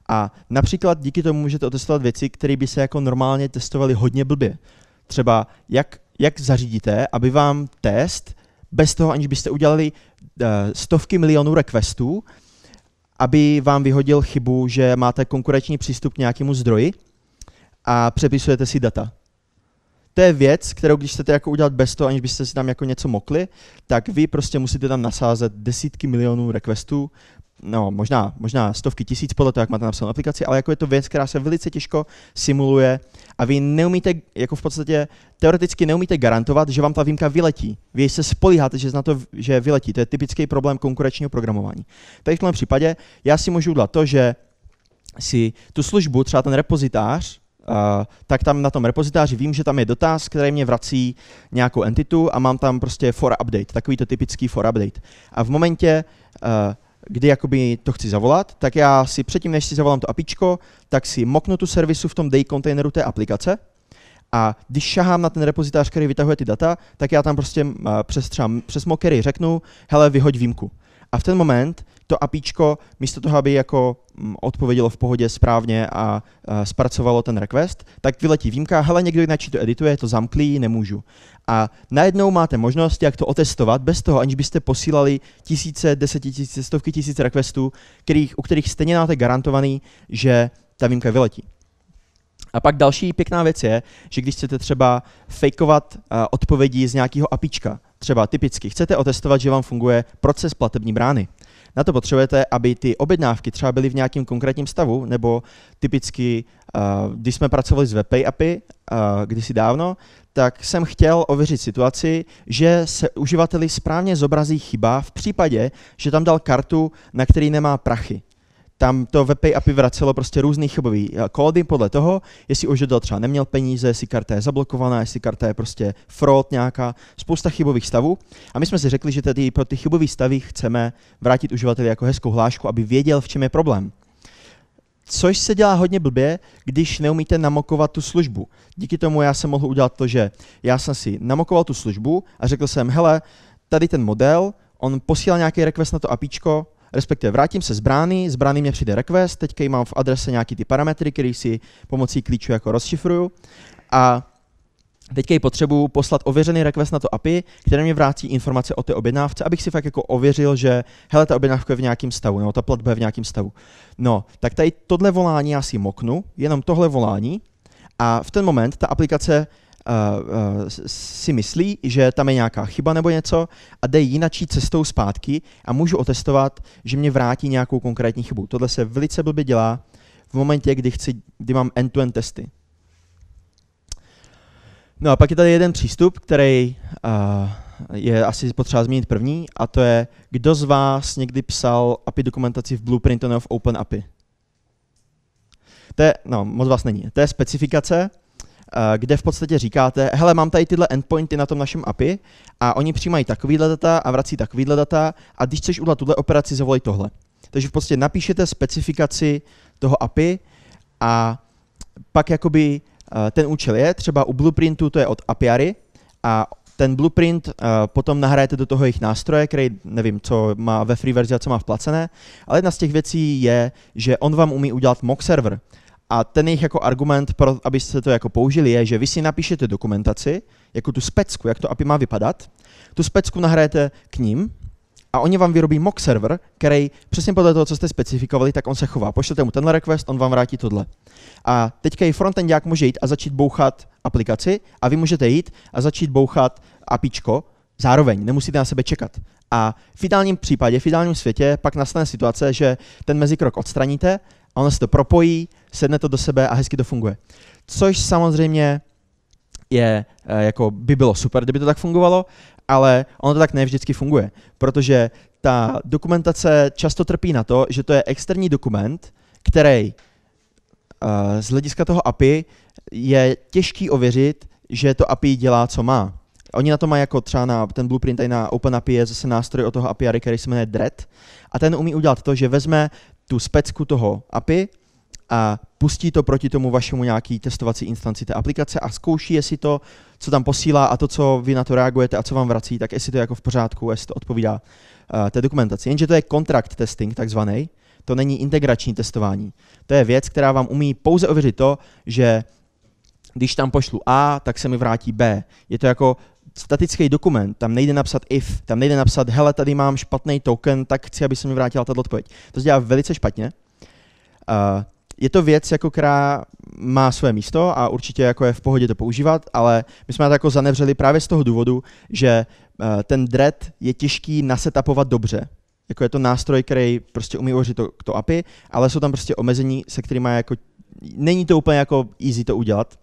A například díky tomu můžete otestovat věci, které by se jako normálně testovaly hodně blbě. Třeba jak, jak zařídíte, aby vám test bez toho, aniž byste udělali eh, stovky milionů requestů, aby vám vyhodil chybu, že máte konkurenční přístup k nějakému zdroji, a přepisujete si data. To je věc, kterou když chcete jako udělat bez toho, aniž byste si tam jako něco mokli, tak vy prostě musíte tam nasázet desítky milionů requestů, no možná, možná stovky tisíc podle toho, jak máte napsanou aplikaci, ale jako je to věc, která se velice těžko simuluje a vy neumíte, jako v podstatě teoreticky neumíte garantovat, že vám ta výjimka vyletí. Vy se spolíháte, že na to, že vyletí. To je typický problém konkurenčního programování. Tady v tomhle případě já si můžu udělat to, že si tu službu, třeba ten repozitář, Uh, tak tam na tom repozitáři vím, že tam je dotaz, který mě vrací nějakou entitu a mám tam prostě for update, takový to typický for update. A v momentě, uh, kdy jakoby to chci zavolat, tak já si předtím, než si zavolám to apičko, tak si moknu tu servisu v tom day kontejneru té aplikace a když šahám na ten repozitář, který vytahuje ty data, tak já tam prostě uh, přes, třeba, přes mockery řeknu, hele, vyhoď výjimku. A v ten moment to APIčko, místo toho, aby jako mm, odpovědělo v pohodě správně a zpracovalo ten request, tak vyletí výjimka, hele, někdo jinak to edituje, to zamklí, nemůžu. A najednou máte možnost, jak to otestovat bez toho, aniž byste posílali tisíce, desetitisíce, stovky tisíc requestů, kterých, u kterých stejně máte garantovaný, že ta výjimka vyletí. A pak další pěkná věc je, že když chcete třeba fejkovat odpovědi z nějakého apička, třeba typicky chcete otestovat, že vám funguje proces platební brány, na to potřebujete, aby ty objednávky třeba byly v nějakém konkrétním stavu, nebo typicky, eh, když jsme pracovali s WebPay API eh, kdysi dávno, tak jsem chtěl ověřit situaci, že se uživateli správně zobrazí chyba v případě, že tam dal kartu, na který nemá prachy tam to WebPay API vracelo prostě různý chybový eh, kódy podle toho, jestli už uživatel třeba neměl peníze, jestli karta je zablokovaná, jestli karta je prostě fraud nějaká, spousta chybových stavů. A my jsme si řekli, že tedy pro ty chybové stavy chceme vrátit uživateli jako hezkou hlášku, aby věděl, v čem je problém. Což se dělá hodně blbě, když neumíte namokovat tu službu. Díky tomu já jsem mohl udělat to, že já jsem si namokoval tu službu a řekl jsem, hele, tady ten model, on posílá nějaký request na to APIčko, respektive vrátím se z brány, z brány mě přijde request, teďka mám v adrese nějaký ty parametry, který si pomocí klíčů jako rozšifruju a teďka ji potřebuju poslat ověřený request na to API, které mi vrátí informace o té objednávce, abych si fakt jako ověřil, že hele, ta objednávka je v nějakém stavu, nebo ta platba je v nějakém stavu. No, tak tady tohle volání já si moknu, jenom tohle volání, a v ten moment ta aplikace Eh, eh, si myslí, že tam je nějaká chyba nebo něco a jde jinačí cestou zpátky a můžu otestovat, že mě vrátí nějakou konkrétní chybu. Tohle se velice blbě dělá v momentě, kdy, chci, kdy mám end-to-end testy. No a pak je tady jeden přístup, který uh, je asi potřeba zmínit první, a to je, kdo z vás někdy psal API dokumentaci v Blueprintu nebo v Open API. To je, no, moc vás není. To je specifikace, Eh, kde v podstatě říkáte, hele, mám tady tyhle endpointy na tom našem API a oni přijímají takovýhle data a vrací takovýhle data a když chceš udělat tuhle operaci, zavolej tohle. Takže v podstatě napíšete specifikaci toho API a pak jakoby eh, ten účel je, třeba u Blueprintu to je od Apiary a ten blueprint uh, potom nahrajete do toho jejich nástroje, který nevím, co má ve free verzi a co má v placené, ale jedna z těch věcí je, že on vám umí udělat mock server, a ten jejich jako argument, pro, abyste to jako použili, je, že vy si napíšete dokumentaci, jako tu specku, jak to API má vypadat, tu specku nahrajete k ním a oni vám vyrobí mock server, který přesně podle toho, co jste specifikovali, tak on se chová. Pošlete mu tenhle request, on vám vrátí tohle. A teďka i frontendák může jít a začít bouchat aplikaci a vy můžete jít a začít bouchat APIčko, zároveň, nemusíte na sebe čekat. A v ideálním případě, v ideálním světě pak nastane situace, že ten mezikrok odstraníte, a ono se to propojí, sedne to do sebe a hezky to funguje. Což samozřejmě je, eh, jako by bylo super, kdyby to tak fungovalo, ale ono to tak ne vždycky funguje, protože ta dokumentace často trpí na to, že to je externí dokument, který eh, z hlediska toho API je těžký ověřit, že to API dělá, co má. Oni na to mají jako třeba na ten blueprint tady na OpenAPI je zase nástroj od toho API, který se jmenuje Dread. A ten umí udělat to, že vezme tu specku toho API a pustí to proti tomu vašemu nějaký testovací instanci té aplikace a zkouší, jestli to, co tam posílá a to, co vy na to reagujete a co vám vrací, tak jestli to je jako v pořádku, jestli to odpovídá uh, té dokumentaci. Jenže to je contract testing takzvaný, to není integrační testování. To je věc, která vám umí pouze ověřit to, že když tam pošlu A, tak se mi vrátí B. Je to jako statický dokument, tam nejde napsat if, tam nejde napsat, hele, tady mám špatný token, tak chci, aby se mi vrátila ta odpověď. To se dělá velice špatně. Uh, je to věc, jako která má své místo a určitě jako je v pohodě to používat, ale my jsme to jako zanevřeli právě z toho důvodu, že uh, ten dread je těžký nasetapovat dobře. Jako je to nástroj, který prostě umí uvořit to, to API, ale jsou tam prostě omezení, se kterými jako není to úplně jako easy to udělat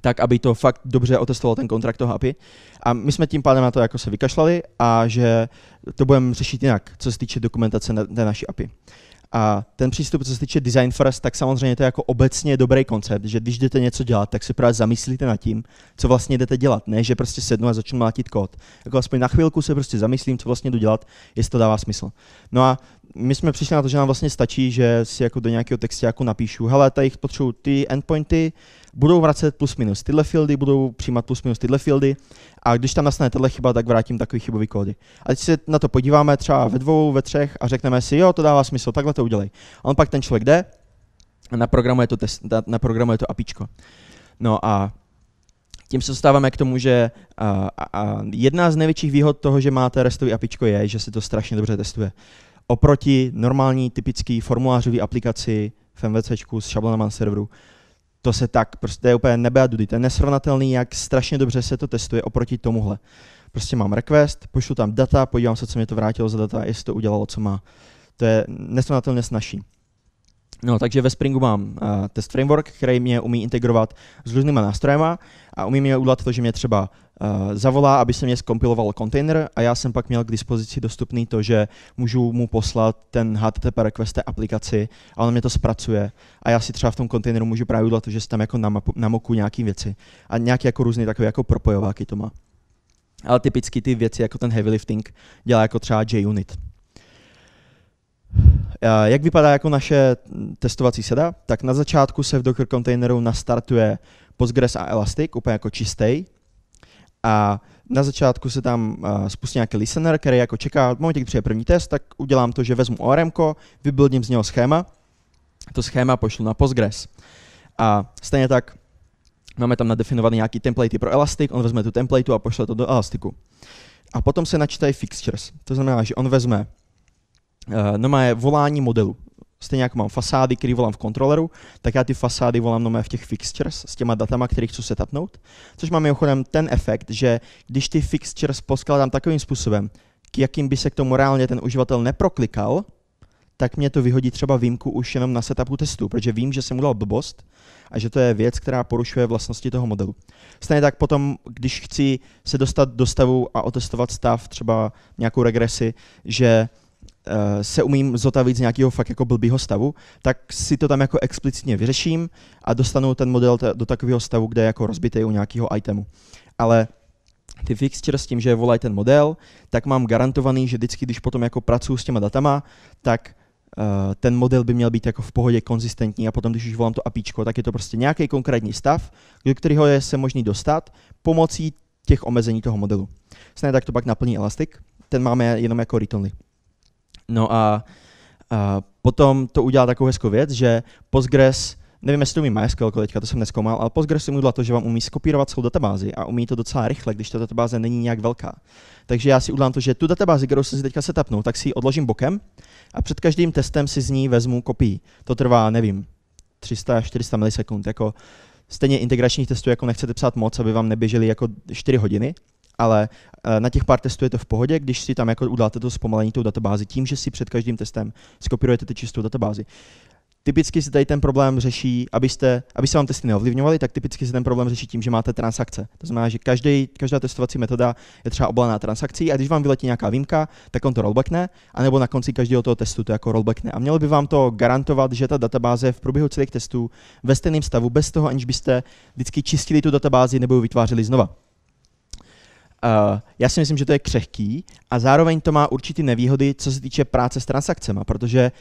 tak, aby to fakt dobře otestoval ten kontrakt toho API. A my jsme tím pádem na to jako se vykašlali a že to budeme řešit jinak, co se týče dokumentace na té naší API. A ten přístup, co se týče design first, tak samozřejmě to je jako obecně dobrý koncept, že když jdete něco dělat, tak si právě zamyslíte nad tím, co vlastně jdete dělat, ne že prostě sednu a začnu mlátit kód. Jako aspoň na chvilku se prostě zamyslím, co vlastně jdu dělat, jestli to dává smysl. No a my jsme přišli na to, že nám vlastně stačí, že si jako do nějakého textu jako napíšu, hele, tady potřebuju ty endpointy, budou vracet plus minus tyhle fieldy, budou přijímat plus minus tyhle fieldy a když tam nastane tahle chyba, tak vrátím takový chybový kódy. A když se na to podíváme třeba ve dvou, ve třech a řekneme si, jo, to dává smysl, takhle to udělej. A on pak ten člověk jde, naprogramuje to, test, naprogramuje to apičko. No a tím se dostáváme k tomu, že a, a jedna z největších výhod toho, že máte restový apičko je, že se to strašně dobře testuje. Oproti normální typický formulářový aplikaci v MVC s šablonama serveru, to se tak, prostě to je úplně nebe a dudy, to je nesrovnatelný, jak strašně dobře se to testuje oproti tomuhle. Prostě mám request, pošlu tam data, podívám se, co mě to vrátilo za data, jestli to udělalo, co má. To je nesrovnatelně snažší. No, takže ve Springu mám uh, test framework, který mě umí integrovat s různýma nástrojema a umí mě udělat to, že mě třeba Eh, zavolá, aby se mě skompiloval kontejner a já jsem pak měl k dispozici dostupný to, že můžu mu poslat ten HTTP request té aplikaci a on mě to zpracuje a já si třeba v tom kontejneru můžu právě udělat to, že si tam jako namoku nějaký věci a nějaký jako různý takový jako propojováky to má. Ale typicky ty věci jako ten heavy lifting dělá jako třeba JUnit. Eh, jak vypadá jako naše testovací seda? Tak na začátku se v Docker kontejneru nastartuje Postgres a Elastic, úplně jako čistý, a na začátku se tam uh, spustí nějaký listener, který jako čeká, v momentě, kdy přijde první test, tak udělám to, že vezmu ORM, vybuildím z něho schéma, to schéma pošlu na Postgres. A stejně tak máme tam nadefinované nějaký templatey pro Elastic, on vezme tu templateu a pošle to do Elastiku. A potom se načítají fixtures, to znamená, že on vezme uh, eh, no má je volání modelu stejně jako mám fasády, které volám v kontroleru, tak já ty fasády volám no v těch fixtures s těma datama, které chci setupnout, což má mimochodem ten efekt, že když ty fixtures poskládám takovým způsobem, k jakým by se k tomu reálně ten uživatel neproklikal, tak mě to vyhodí třeba výjimku už jenom na setupu testu, protože vím, že jsem udělal blbost a že to je věc, která porušuje vlastnosti toho modelu. Stejně tak potom, když chci se dostat do stavu a otestovat stav, třeba nějakou regresi, že Eh, se umím zotavit z nějakého fakt jako blbýho stavu, tak si to tam jako explicitně vyřeším a dostanu ten model do takového stavu, kde je jako rozbitý u nějakého itemu. Ale ty fixture s tím, že volají ten model, tak mám garantovaný, že vždycky, když potom jako pracuji s těma datama, tak eh, ten model by měl být jako v pohodě konzistentní a potom, když už volám to APIčko, tak je to prostě nějaký konkrétní stav, do kterého je se možný dostat pomocí těch omezení toho modelu. Snad tak to pak naplní Elastic, ten máme jenom jako read No a, a potom to udělá takovou hezkou věc, že Postgres, nevím, jestli to umí MySQL teďka, to jsem neskoumal, ale Postgres umí to, že vám umí skopírovat celou databázi a umí to docela rychle, když ta databáze není nějak velká. Takže já si udělám to, že tu databázi, kterou jsem si teďka setapnul, tak si ji odložím bokem a před každým testem si z ní vezmu kopii. To trvá, nevím, 300-400 milisekund. Jako stejně integračních testů jako nechcete psát moc, aby vám neběžely jako 4 hodiny, ale eh, na těch pár testů je to v pohodě, když si tam jako uděláte to zpomalení tou databázi tím, že si před každým testem skopírujete ty čistou databázi. Typicky se tady ten problém řeší, abyste, aby se vám testy neovlivňovaly, tak typicky se ten problém řeší tím, že máte transakce. To znamená, že každý, každá testovací metoda je třeba obalená transakcí a když vám vyletí nějaká výjimka, tak on to rollbackne, anebo na konci každého toho testu to jako rollbackne. A mělo by vám to garantovat, že ta databáze v průběhu celých testů ve stejném stavu, bez toho, aniž byste vždycky čistili tu databázi nebo ji vytvářeli znova. Eh, já si myslím, že to je křehký a zároveň to má určitý nevýhody, co se týče práce s transakcemi, protože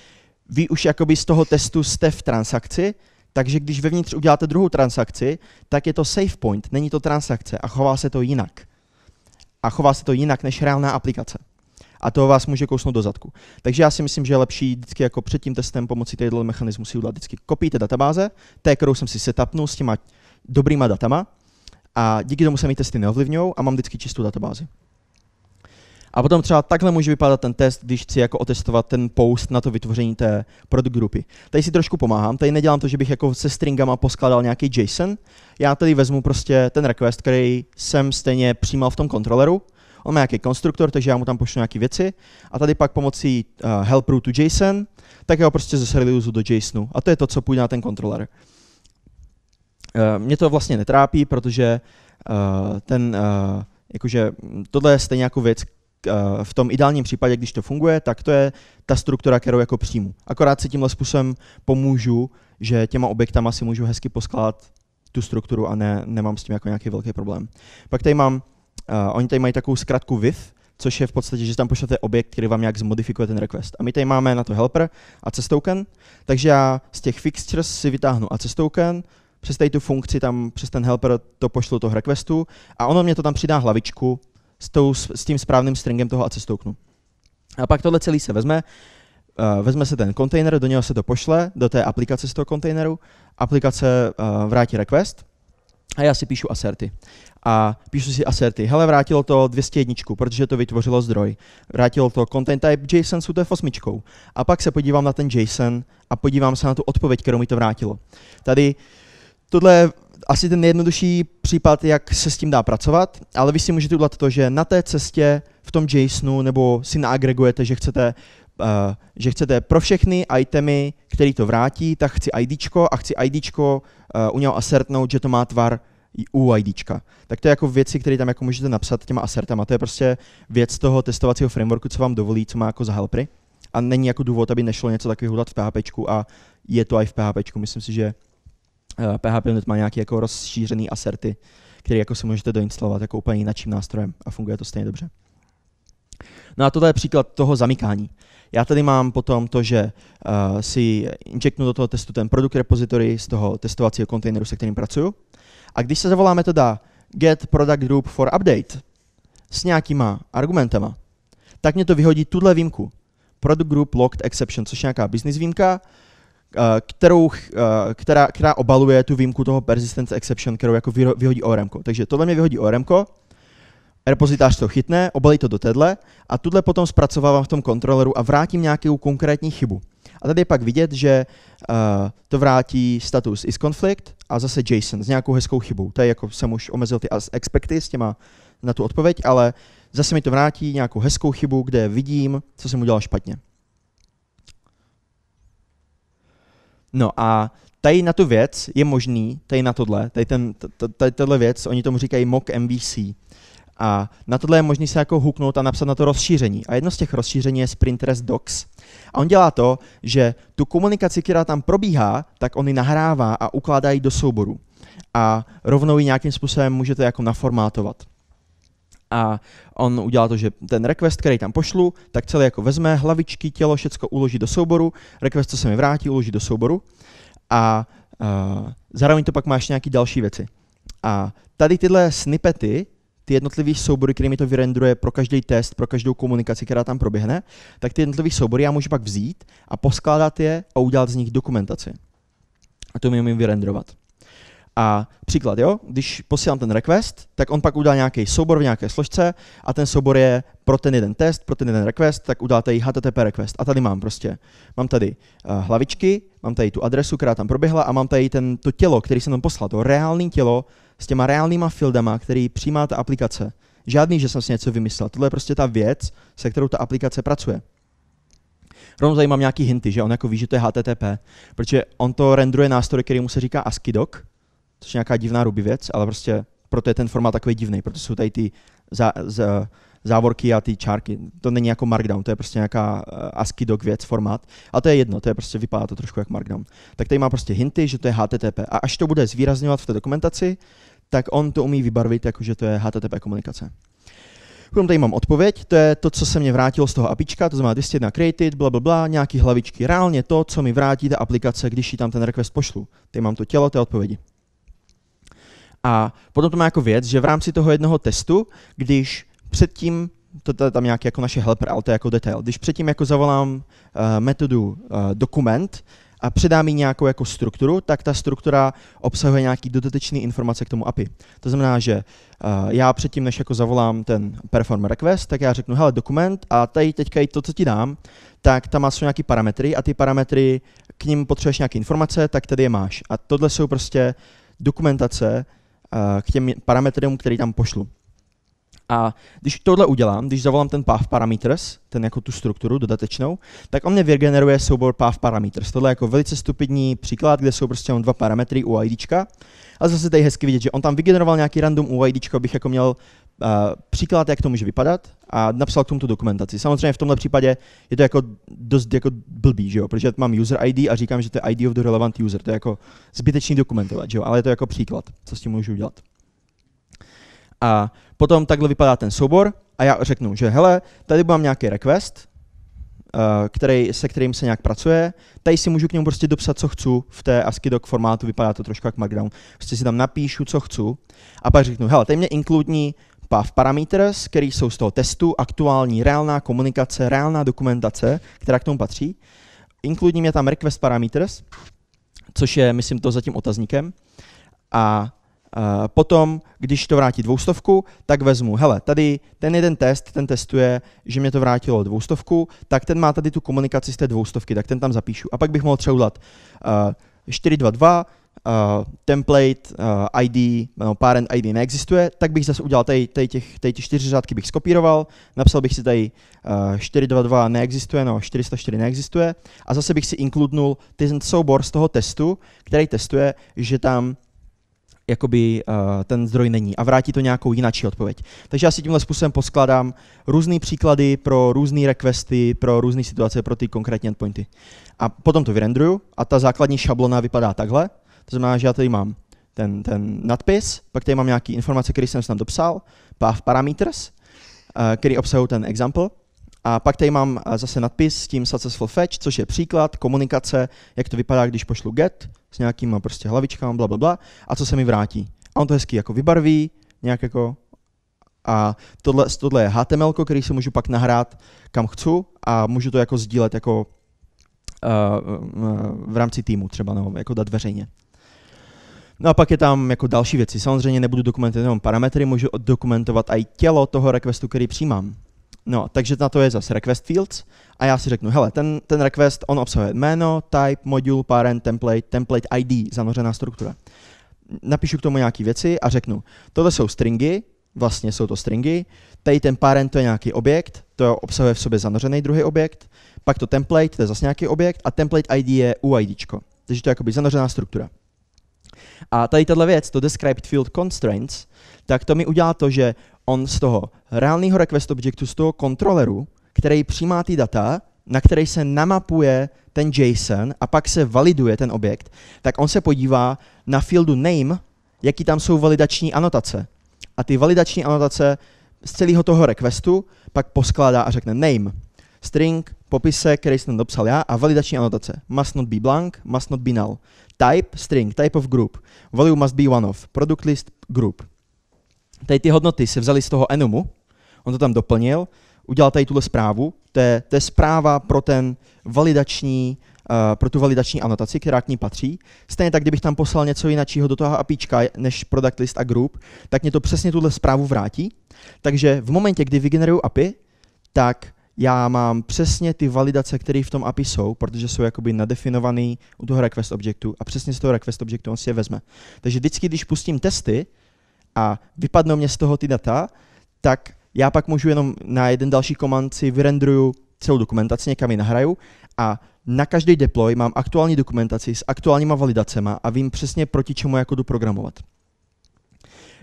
vy už jakoby z toho testu jste v transakci, takže když vevnitř uděláte druhou transakci, tak je to save point, není to transakce a chová se to jinak. A chová se to jinak než reálná aplikace. A to vás může kousnout do zadku. Takže já si myslím, že je lepší vždycky jako před tím testem pomocí tohoto mechanismu si udělat vždycky kopíte databáze, té, kterou jsem si setupnul s těma dobrýma datama, a díky tomu se mi testy neovlivňují a mám vždycky čistou databázi. A potom třeba takhle může vypadat ten test, když chci jako otestovat ten post na to vytvoření té produkt grupy. Tady si trošku pomáhám, tady nedělám to, že bych jako se stringama poskládal nějaký JSON. Já tady vezmu prostě ten request, který jsem stejně přijímal v tom kontroleru. On má nějaký konstruktor, takže já mu tam pošlu nějaké věci. A tady pak pomocí uh, eh, helperu to JSON, tak já ho prostě zeserializuju do JSONu. A to je to, co půjde na ten kontroler. Eh, mě to vlastně netrápí, protože eh, ten, eh, jakože tohle je stejně jako věc, v tom ideálním případě, když to funguje, tak to je ta struktura, kterou jako přijmu. Akorát si tímhle způsobem pomůžu, že těma objektama si můžu hezky poskládat tu strukturu a ne, nemám s tím jako nějaký velký problém. Pak tady mám, uh, oni tady mají takovou zkratku VIF, což je v podstatě, že tam pošlete objekt, který vám nějak zmodifikuje ten request. A my tady máme na to helper a cestouken, takže já z těch fixtures si vytáhnu a cestouken, přes tady tu funkci tam přes ten helper to pošlu toho requestu a ono mě to tam přidá hlavičku s, tou, s tím správným stringem toho AC stouknu. A pak tohle celý se vezme, eh, vezme se ten kontejner, do něho se to pošle, do té aplikace z toho kontejneru, aplikace eh, vrátí request a já si píšu aserty. A píšu si aserty, hele, vrátilo to 201, protože to vytvořilo zdroj. Vrátilo to content type JSON s UTF 8. A pak se podívám na ten JSON a podívám se na tu odpověď, kterou mi to vrátilo. Tady uh, Tohle je asi ten nejjednodušší případ, jak se s tím dá pracovat, ale vy si můžete udělat to, že na té cestě v tom JSONu nebo si naagregujete, že chcete, uh, že chcete pro všechny itemy, který to vrátí, tak chci IDčko a chci IDčko uh, eh, u něho asertnout, že to má tvar u IDčka. Tak to je jako věci, které tam jako můžete napsat těma asertama. To je prostě věc toho testovacího frameworku, co vám dovolí, co má jako za helpry. A není jako důvod, aby nešlo něco takového udělat v PHP a je to i v PHP. Myslím si, že PHP eh, Build má nějaký jako rozšířený aserty, který jako si můžete doinstalovat jako úplně jinačím nástrojem a funguje to stejně dobře. No a toto je příklad toho zamykání. Já tady mám potom to, že uh, si injectnu do toho testu ten produkt repository z toho testovacího kontejneru, se kterým pracuju. A když se zavolá metoda get product group for update s nějakýma argumentama, tak mě to vyhodí tuhle výjimku. Product group locked exception, což je nějaká business výjimka, Eh, kterou, eh, která, která obaluje tu výjimku toho persistence exception, kterou jako vyhodí ORMko. Takže tohle mě vyhodí ORMko, repozitář to chytne, obalí to do téhle a tuhle potom zpracovávám v tom kontroleru a vrátím nějakou konkrétní chybu. A tady je pak vidět, že uh, to vrátí status is conflict a zase JSON s nějakou hezkou chybou. To je jako jsem už omezil ty as expecty s těma na tu odpověď, ale zase mi to vrátí nějakou hezkou chybu, kde vidím, co jsem udělal špatně. No a tady na tu věc je možný, tady na tohle, tady, ten, tady tohle věc, oni tomu říkají mock MVC. A na tohle je možné se jako huknout a napsat na to rozšíření. A jedno z těch rozšíření je Rest Docs. A on dělá to, že tu komunikaci, která tam probíhá, tak on ji nahrává a ukládá ji do souboru. A rovnou ji nějakým způsobem můžete jako naformátovat a on udělá to, že ten request, který tam pošlu, tak celý jako vezme hlavičky, tělo, všecko uloží do souboru, request, co se mi vrátí, uloží do souboru a uh, zároveň to pak máš nějaké další věci. A tady tyhle snippety, ty jednotlivý soubory, které mi to vyrendruje pro každý test, pro každou komunikaci, která tam proběhne, tak ty jednotlivý soubory já můžu pak vzít a poskládat je a udělat z nich dokumentaci. A to mi umím vyrendrovat. A příklad, jo, když posílám ten request, tak on pak udá nějaký soubor v nějaké složce a ten soubor je pro ten jeden test, pro ten jeden request, tak udáte tady HTTP request. A tady mám prostě, mám tady uh, hlavičky, mám tady tu adresu, která tam proběhla a mám tady ten, to tělo, který jsem tam poslal, to reálný tělo s těma reálnýma fieldama, který přijímá ta aplikace. Žádný, že jsem si něco vymyslel. Tohle je prostě ta věc, se kterou ta aplikace pracuje. Rovnou tady mám nějaký hinty, že on jako ví, že to je HTTP, protože on to rendruje nástroj, který mu se říká ASCII doc, což je nějaká divná ruby věc, ale prostě proto je ten formát takový divný, proto jsou tady ty za, z, závorky a ty čárky. To není jako Markdown, to je prostě nějaká eh, ASCII doc věc, formát. A to je jedno, to je prostě vypadá to trošku jak Markdown. Tak tady má prostě hinty, že to je HTTP. A až to bude zvýrazňovat v té dokumentaci, tak on to umí vybarvit, že to je HTTP komunikace. Potom tady mám odpověď, to je to, co se mě vrátilo z toho apička, to znamená 201 created, bla, bla, bla, nějaký hlavičky. Reálně to, co mi vrátí ta aplikace, když ji tam ten request pošlu. Tady mám to tělo té odpovědi. A potom to má jako věc, že v rámci toho jednoho testu, když předtím to je tam nějaký jako naše helper, ale to je jako detail. Když předtím jako zavolám uh, metodu uh, dokument a předám jí nějakou jako strukturu, tak ta struktura obsahuje nějaký dodatečné informace k tomu API. To znamená, že uh, já předtím, než jako zavolám ten perform request, tak já řeknu, hele, dokument a tady teďka i to, co ti dám, tak tam jsou nějaký parametry a ty parametry, k ním potřebuješ nějaké informace, tak tady je máš. A tohle jsou prostě dokumentace, Eh, k těm parametrům, který tam pošlu. A když tohle udělám, když zavolám ten path parameters, ten jako tu strukturu dodatečnou, tak on mě vygeneruje soubor path parameters. Tohle je jako velice stupidní příklad, kde jsou prostě dva parametry UIDčka. A zase tady hezky vidět, že on tam vygeneroval nějaký random IDčka, abych jako měl příklad, jak to může vypadat a napsal k tomu tu dokumentaci. Samozřejmě v tomhle případě je to jako dost jako blbý, že jo? protože mám user ID a říkám, že to je ID of the relevant user, to je jako zbytečný dokumentovat, že jo? ale je to jako příklad, co s tím můžu udělat. A potom takhle vypadá ten soubor a já řeknu, že hele, tady mám nějaký request, který, se kterým se nějak pracuje. Tady si můžu k němu prostě dopsat, co chci v té ASCII doc formátu, vypadá to trošku jak markdown. Prostě si tam napíšu, co chci a pak řeknu, hele, tady mě inkludní path parameters, který jsou z toho testu, aktuální, reálná komunikace, reálná dokumentace, která k tomu patří. Inkludním je tam request parameters, což je, myslím, to zatím otazníkem. A potom, když to vrátí dvoustovku, tak vezmu, hele, tady ten jeden test, ten testuje, že mě to vrátilo dvoustovku, tak ten má tady tu komunikaci z té dvoustovky, tak ten tam zapíšu. A pak bych mohl třeba udělat uh, 422, uh, template, uh, eh, ID, no, parent ID neexistuje, tak bych zase udělal tady, tady, těch, tady těch čtyři řádky bych skopíroval, napsal bych si tady uh, eh, 422 neexistuje, no 404 neexistuje a zase bych si inkludnul ten soubor z toho testu, který testuje, že tam jakoby uh, ten zdroj není a vrátí to nějakou jinačí odpověď. Takže já si tímhle způsobem poskládám různé příklady pro různé requesty, pro různé situace, pro ty konkrétní endpointy. A potom to vyrendruju a ta základní šablona vypadá takhle. To znamená, že já tady mám ten, ten nadpis, pak tady mám nějaké informace, které jsem tam dopsal, path parameters, eh, který obsahují ten example, a pak tady mám eh, zase nadpis s tím successful fetch, což je příklad, komunikace, jak to vypadá, když pošlu get s nějakýma prostě hlavičkama, bla, bla, bla, a co se mi vrátí. A on to hezky jako vybarví, nějak jako a tohle, tohle je HTML, který si můžu pak nahrát kam chci a můžu to jako sdílet jako uh, uh, v rámci týmu třeba, nebo jako dát veřejně. No a pak je tam jako další věci. Samozřejmě nebudu dokumentovat jenom parametry, můžu dokumentovat i tělo toho requestu, který přijímám. No, takže na to je zase request fields a já si řeknu, hele, ten, ten request, on obsahuje jméno, type, module, parent, template, template ID, zanořená struktura. Napíšu k tomu nějaké věci a řeknu, tohle jsou stringy, vlastně jsou to stringy, tady ten parent to je nějaký objekt, to obsahuje v sobě zanořený druhý objekt, pak to template, to je zase nějaký objekt a template ID je UID. Takže to je jakoby zanořená struktura. A tady tato věc, to Described Field Constraints, tak to mi udělá to, že on z toho reálného request objectu, z toho kontroleru, který přijímá ty data, na který se namapuje ten JSON a pak se validuje ten objekt, tak on se podívá na fieldu name, jaký tam jsou validační anotace. A ty validační anotace z celého toho requestu pak poskládá a řekne name, string, popise, který jsem dopsal já a validační anotace. Must not be blank, must not be null type string, type of group, value must be one of, product list group. Tady ty hodnoty se vzaly z toho enumu, on to tam doplnil, udělal tady tuhle zprávu, to je, to je zpráva pro ten validační, uh, pro tu validační anotaci, která k ní patří. Stejně tak, kdybych tam poslal něco jiného do toho APIčka než product list a group, tak mě to přesně tuhle zprávu vrátí. Takže v momentě, kdy vygeneruju API, tak já mám přesně ty validace, které v tom API jsou, protože jsou jakoby nadefinované u toho request objektu a přesně z toho request objektu on si je vezme. Takže vždycky, když pustím testy a vypadnou mě z toho ty data, tak já pak můžu jenom na jeden další komand si vyrendruju celou dokumentaci, někam ji nahraju a na každý deploy mám aktuální dokumentaci s aktuálníma validacema a vím přesně proti čemu jako jdu programovat.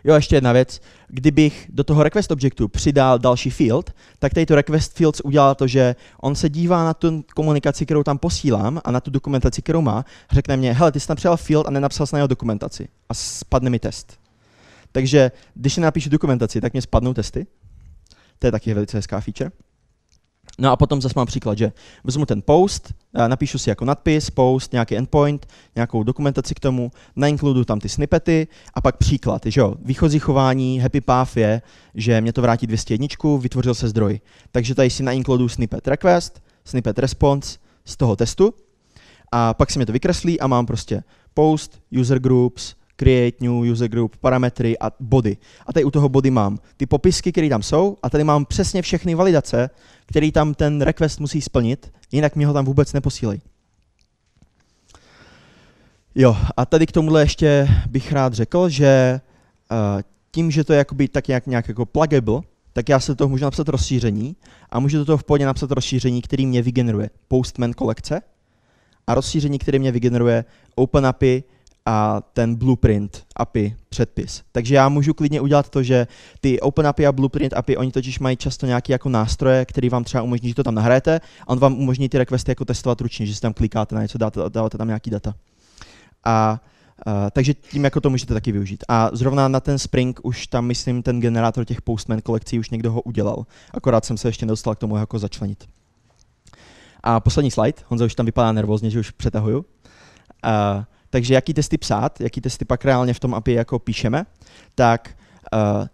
Jo, ještě jedna věc. Kdybych do toho request objektu přidal další field, tak tady to request fields udělá to, že on se dívá na tu komunikaci, kterou tam posílám a na tu dokumentaci, kterou má, řekne mě, hele, ty jsi tam přidal field a nenapsal jsi na jeho dokumentaci a spadne mi test. Takže když napíšu dokumentaci, tak mě spadnou testy. To je taky velice hezká feature. No a potom zase mám příklad, že vezmu ten post, eh, napíšu si jako nadpis, post, nějaký endpoint, nějakou dokumentaci k tomu, nainkludu tam ty snippety a pak příklad, že jo, výchozí chování happy path je, že mě to vrátí 201, vytvořil se zdroj. Takže tady si nainkludu snippet request, snippet response z toho testu a pak si mi to vykreslí a mám prostě post, user groups, create new user group, parametry a body. A tady u toho body mám ty popisky, které tam jsou a tady mám přesně všechny validace, které tam ten request musí splnit, jinak mi ho tam vůbec neposílej. Jo, a tady k tomuhle ještě bych rád řekl, že uh, tím, že to je jakoby tak nějak, nějak jako plugable, tak já se do toho můžu napsat rozšíření a můžu do toho v pohodě napsat rozšíření, který mě vygeneruje Postman kolekce a rozšíření, které mě vygeneruje OpenAPI a ten blueprint API předpis. Takže já můžu klidně udělat to, že ty OpenAPI a Blueprint API, oni totiž mají často nějaké jako nástroje, které vám třeba umožní, že to tam nahrajete a on vám umožní ty requesty jako testovat ručně, že si tam klikáte na něco, dáte, dáváte tam nějaký data. A Uh, takže tím jako to můžete taky využít. A zrovna na ten Spring už tam, myslím, ten generátor těch Postman kolekcí už někdo ho udělal. Akorát jsem se ještě nedostal k tomu jako začlenit. A poslední slide, Honza už tam vypadá nervózně, že už přetahuju. Uh, takže jaký testy psát, jaký testy pak reálně v tom API jako píšeme, tak uh,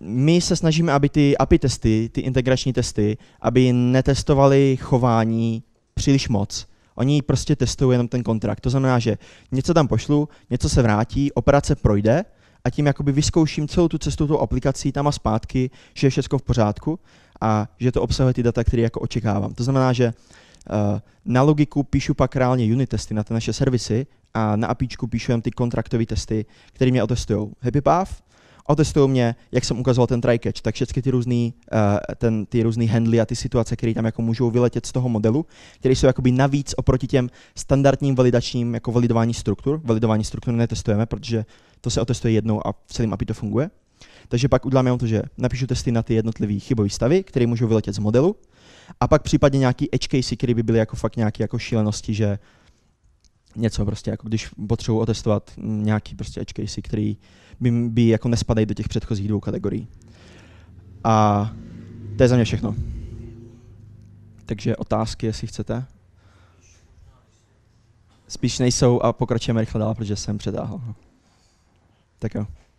my se snažíme, aby ty API testy, ty integrační testy, aby netestovaly chování příliš moc. Oni prostě testují jenom ten kontrakt. To znamená, že něco tam pošlu, něco se vrátí, operace projde a tím jakoby vyzkouším celou tu cestu tou aplikací tam a zpátky, že je všechno v pořádku a že to obsahuje ty data, které jako očekávám. To znamená, že Eh, na logiku píšu pak reálně unit testy na ty naše servisy a na APIčku píšu ty kontraktové testy, které mě otestují. Happy Path, otestují mě, jak jsem ukazoval ten try-catch, tak všechny ty různý, eh, ten, ty různý handly a ty situace, které tam jako můžou vyletět z toho modelu, které jsou jakoby navíc oproti těm standardním validačním jako validování struktur. Validování struktur netestujeme, protože to se otestuje jednou a v celém API to funguje. Takže pak udělám jenom to, že napíšu testy na ty jednotlivé chybové stavy, které můžou vyletět z modelu. A pak případně nějaký edge case, které by byly jako fakt nějaké jako šílenosti, že něco prostě, jako když potřebuji otestovat nějaký prostě edge case, který by, by jako nespadají do těch předchozích dvou kategorií. A to je za mě všechno. Takže otázky, jestli chcete. Spíš nejsou a pokračujeme rychle dál, protože jsem předáhl. Tak jo.